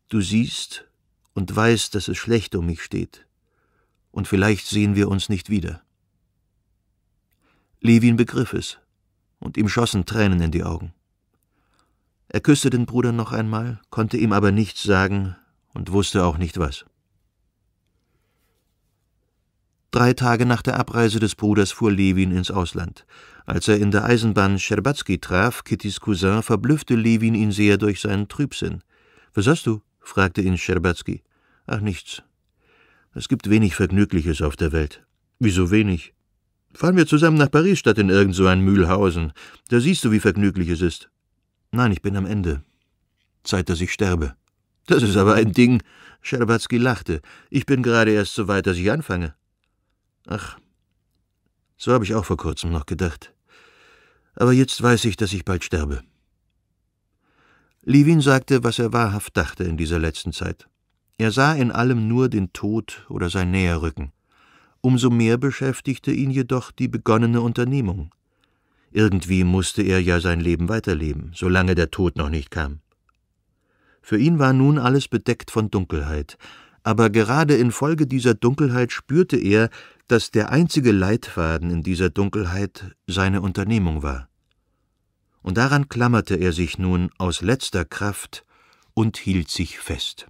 S1: du siehst und weißt, dass es schlecht um mich steht, und vielleicht sehen wir uns nicht wieder. Levin begriff es, und ihm schossen Tränen in die Augen. Er küsste den Bruder noch einmal, konnte ihm aber nichts sagen und wusste auch nicht was. Drei Tage nach der Abreise des Bruders fuhr Lewin ins Ausland. Als er in der Eisenbahn Scherbatzky traf, Kittys Cousin, verblüffte Lewin ihn sehr durch seinen Trübsinn. Was hast du? fragte ihn Scherbatzky. Ach nichts. Es gibt wenig Vergnügliches auf der Welt. Wieso wenig? Fahren wir zusammen nach Paris statt in irgend so ein Mühlhausen. Da siehst du, wie vergnüglich es ist. Nein, ich bin am Ende. Zeit, dass ich sterbe. Das ist aber ein Ding. Scherbatzky lachte. Ich bin gerade erst so weit, dass ich anfange. Ach, so habe ich auch vor kurzem noch gedacht. Aber jetzt weiß ich, dass ich bald sterbe. Levin sagte, was er wahrhaft dachte in dieser letzten Zeit. Er sah in allem nur den Tod oder sein Näherrücken. Umso mehr beschäftigte ihn jedoch die begonnene Unternehmung. Irgendwie musste er ja sein Leben weiterleben, solange der Tod noch nicht kam. Für ihn war nun alles bedeckt von Dunkelheit, aber gerade infolge dieser Dunkelheit spürte er, dass der einzige Leitfaden in dieser Dunkelheit seine Unternehmung war. Und daran klammerte er sich nun aus letzter Kraft und hielt sich fest.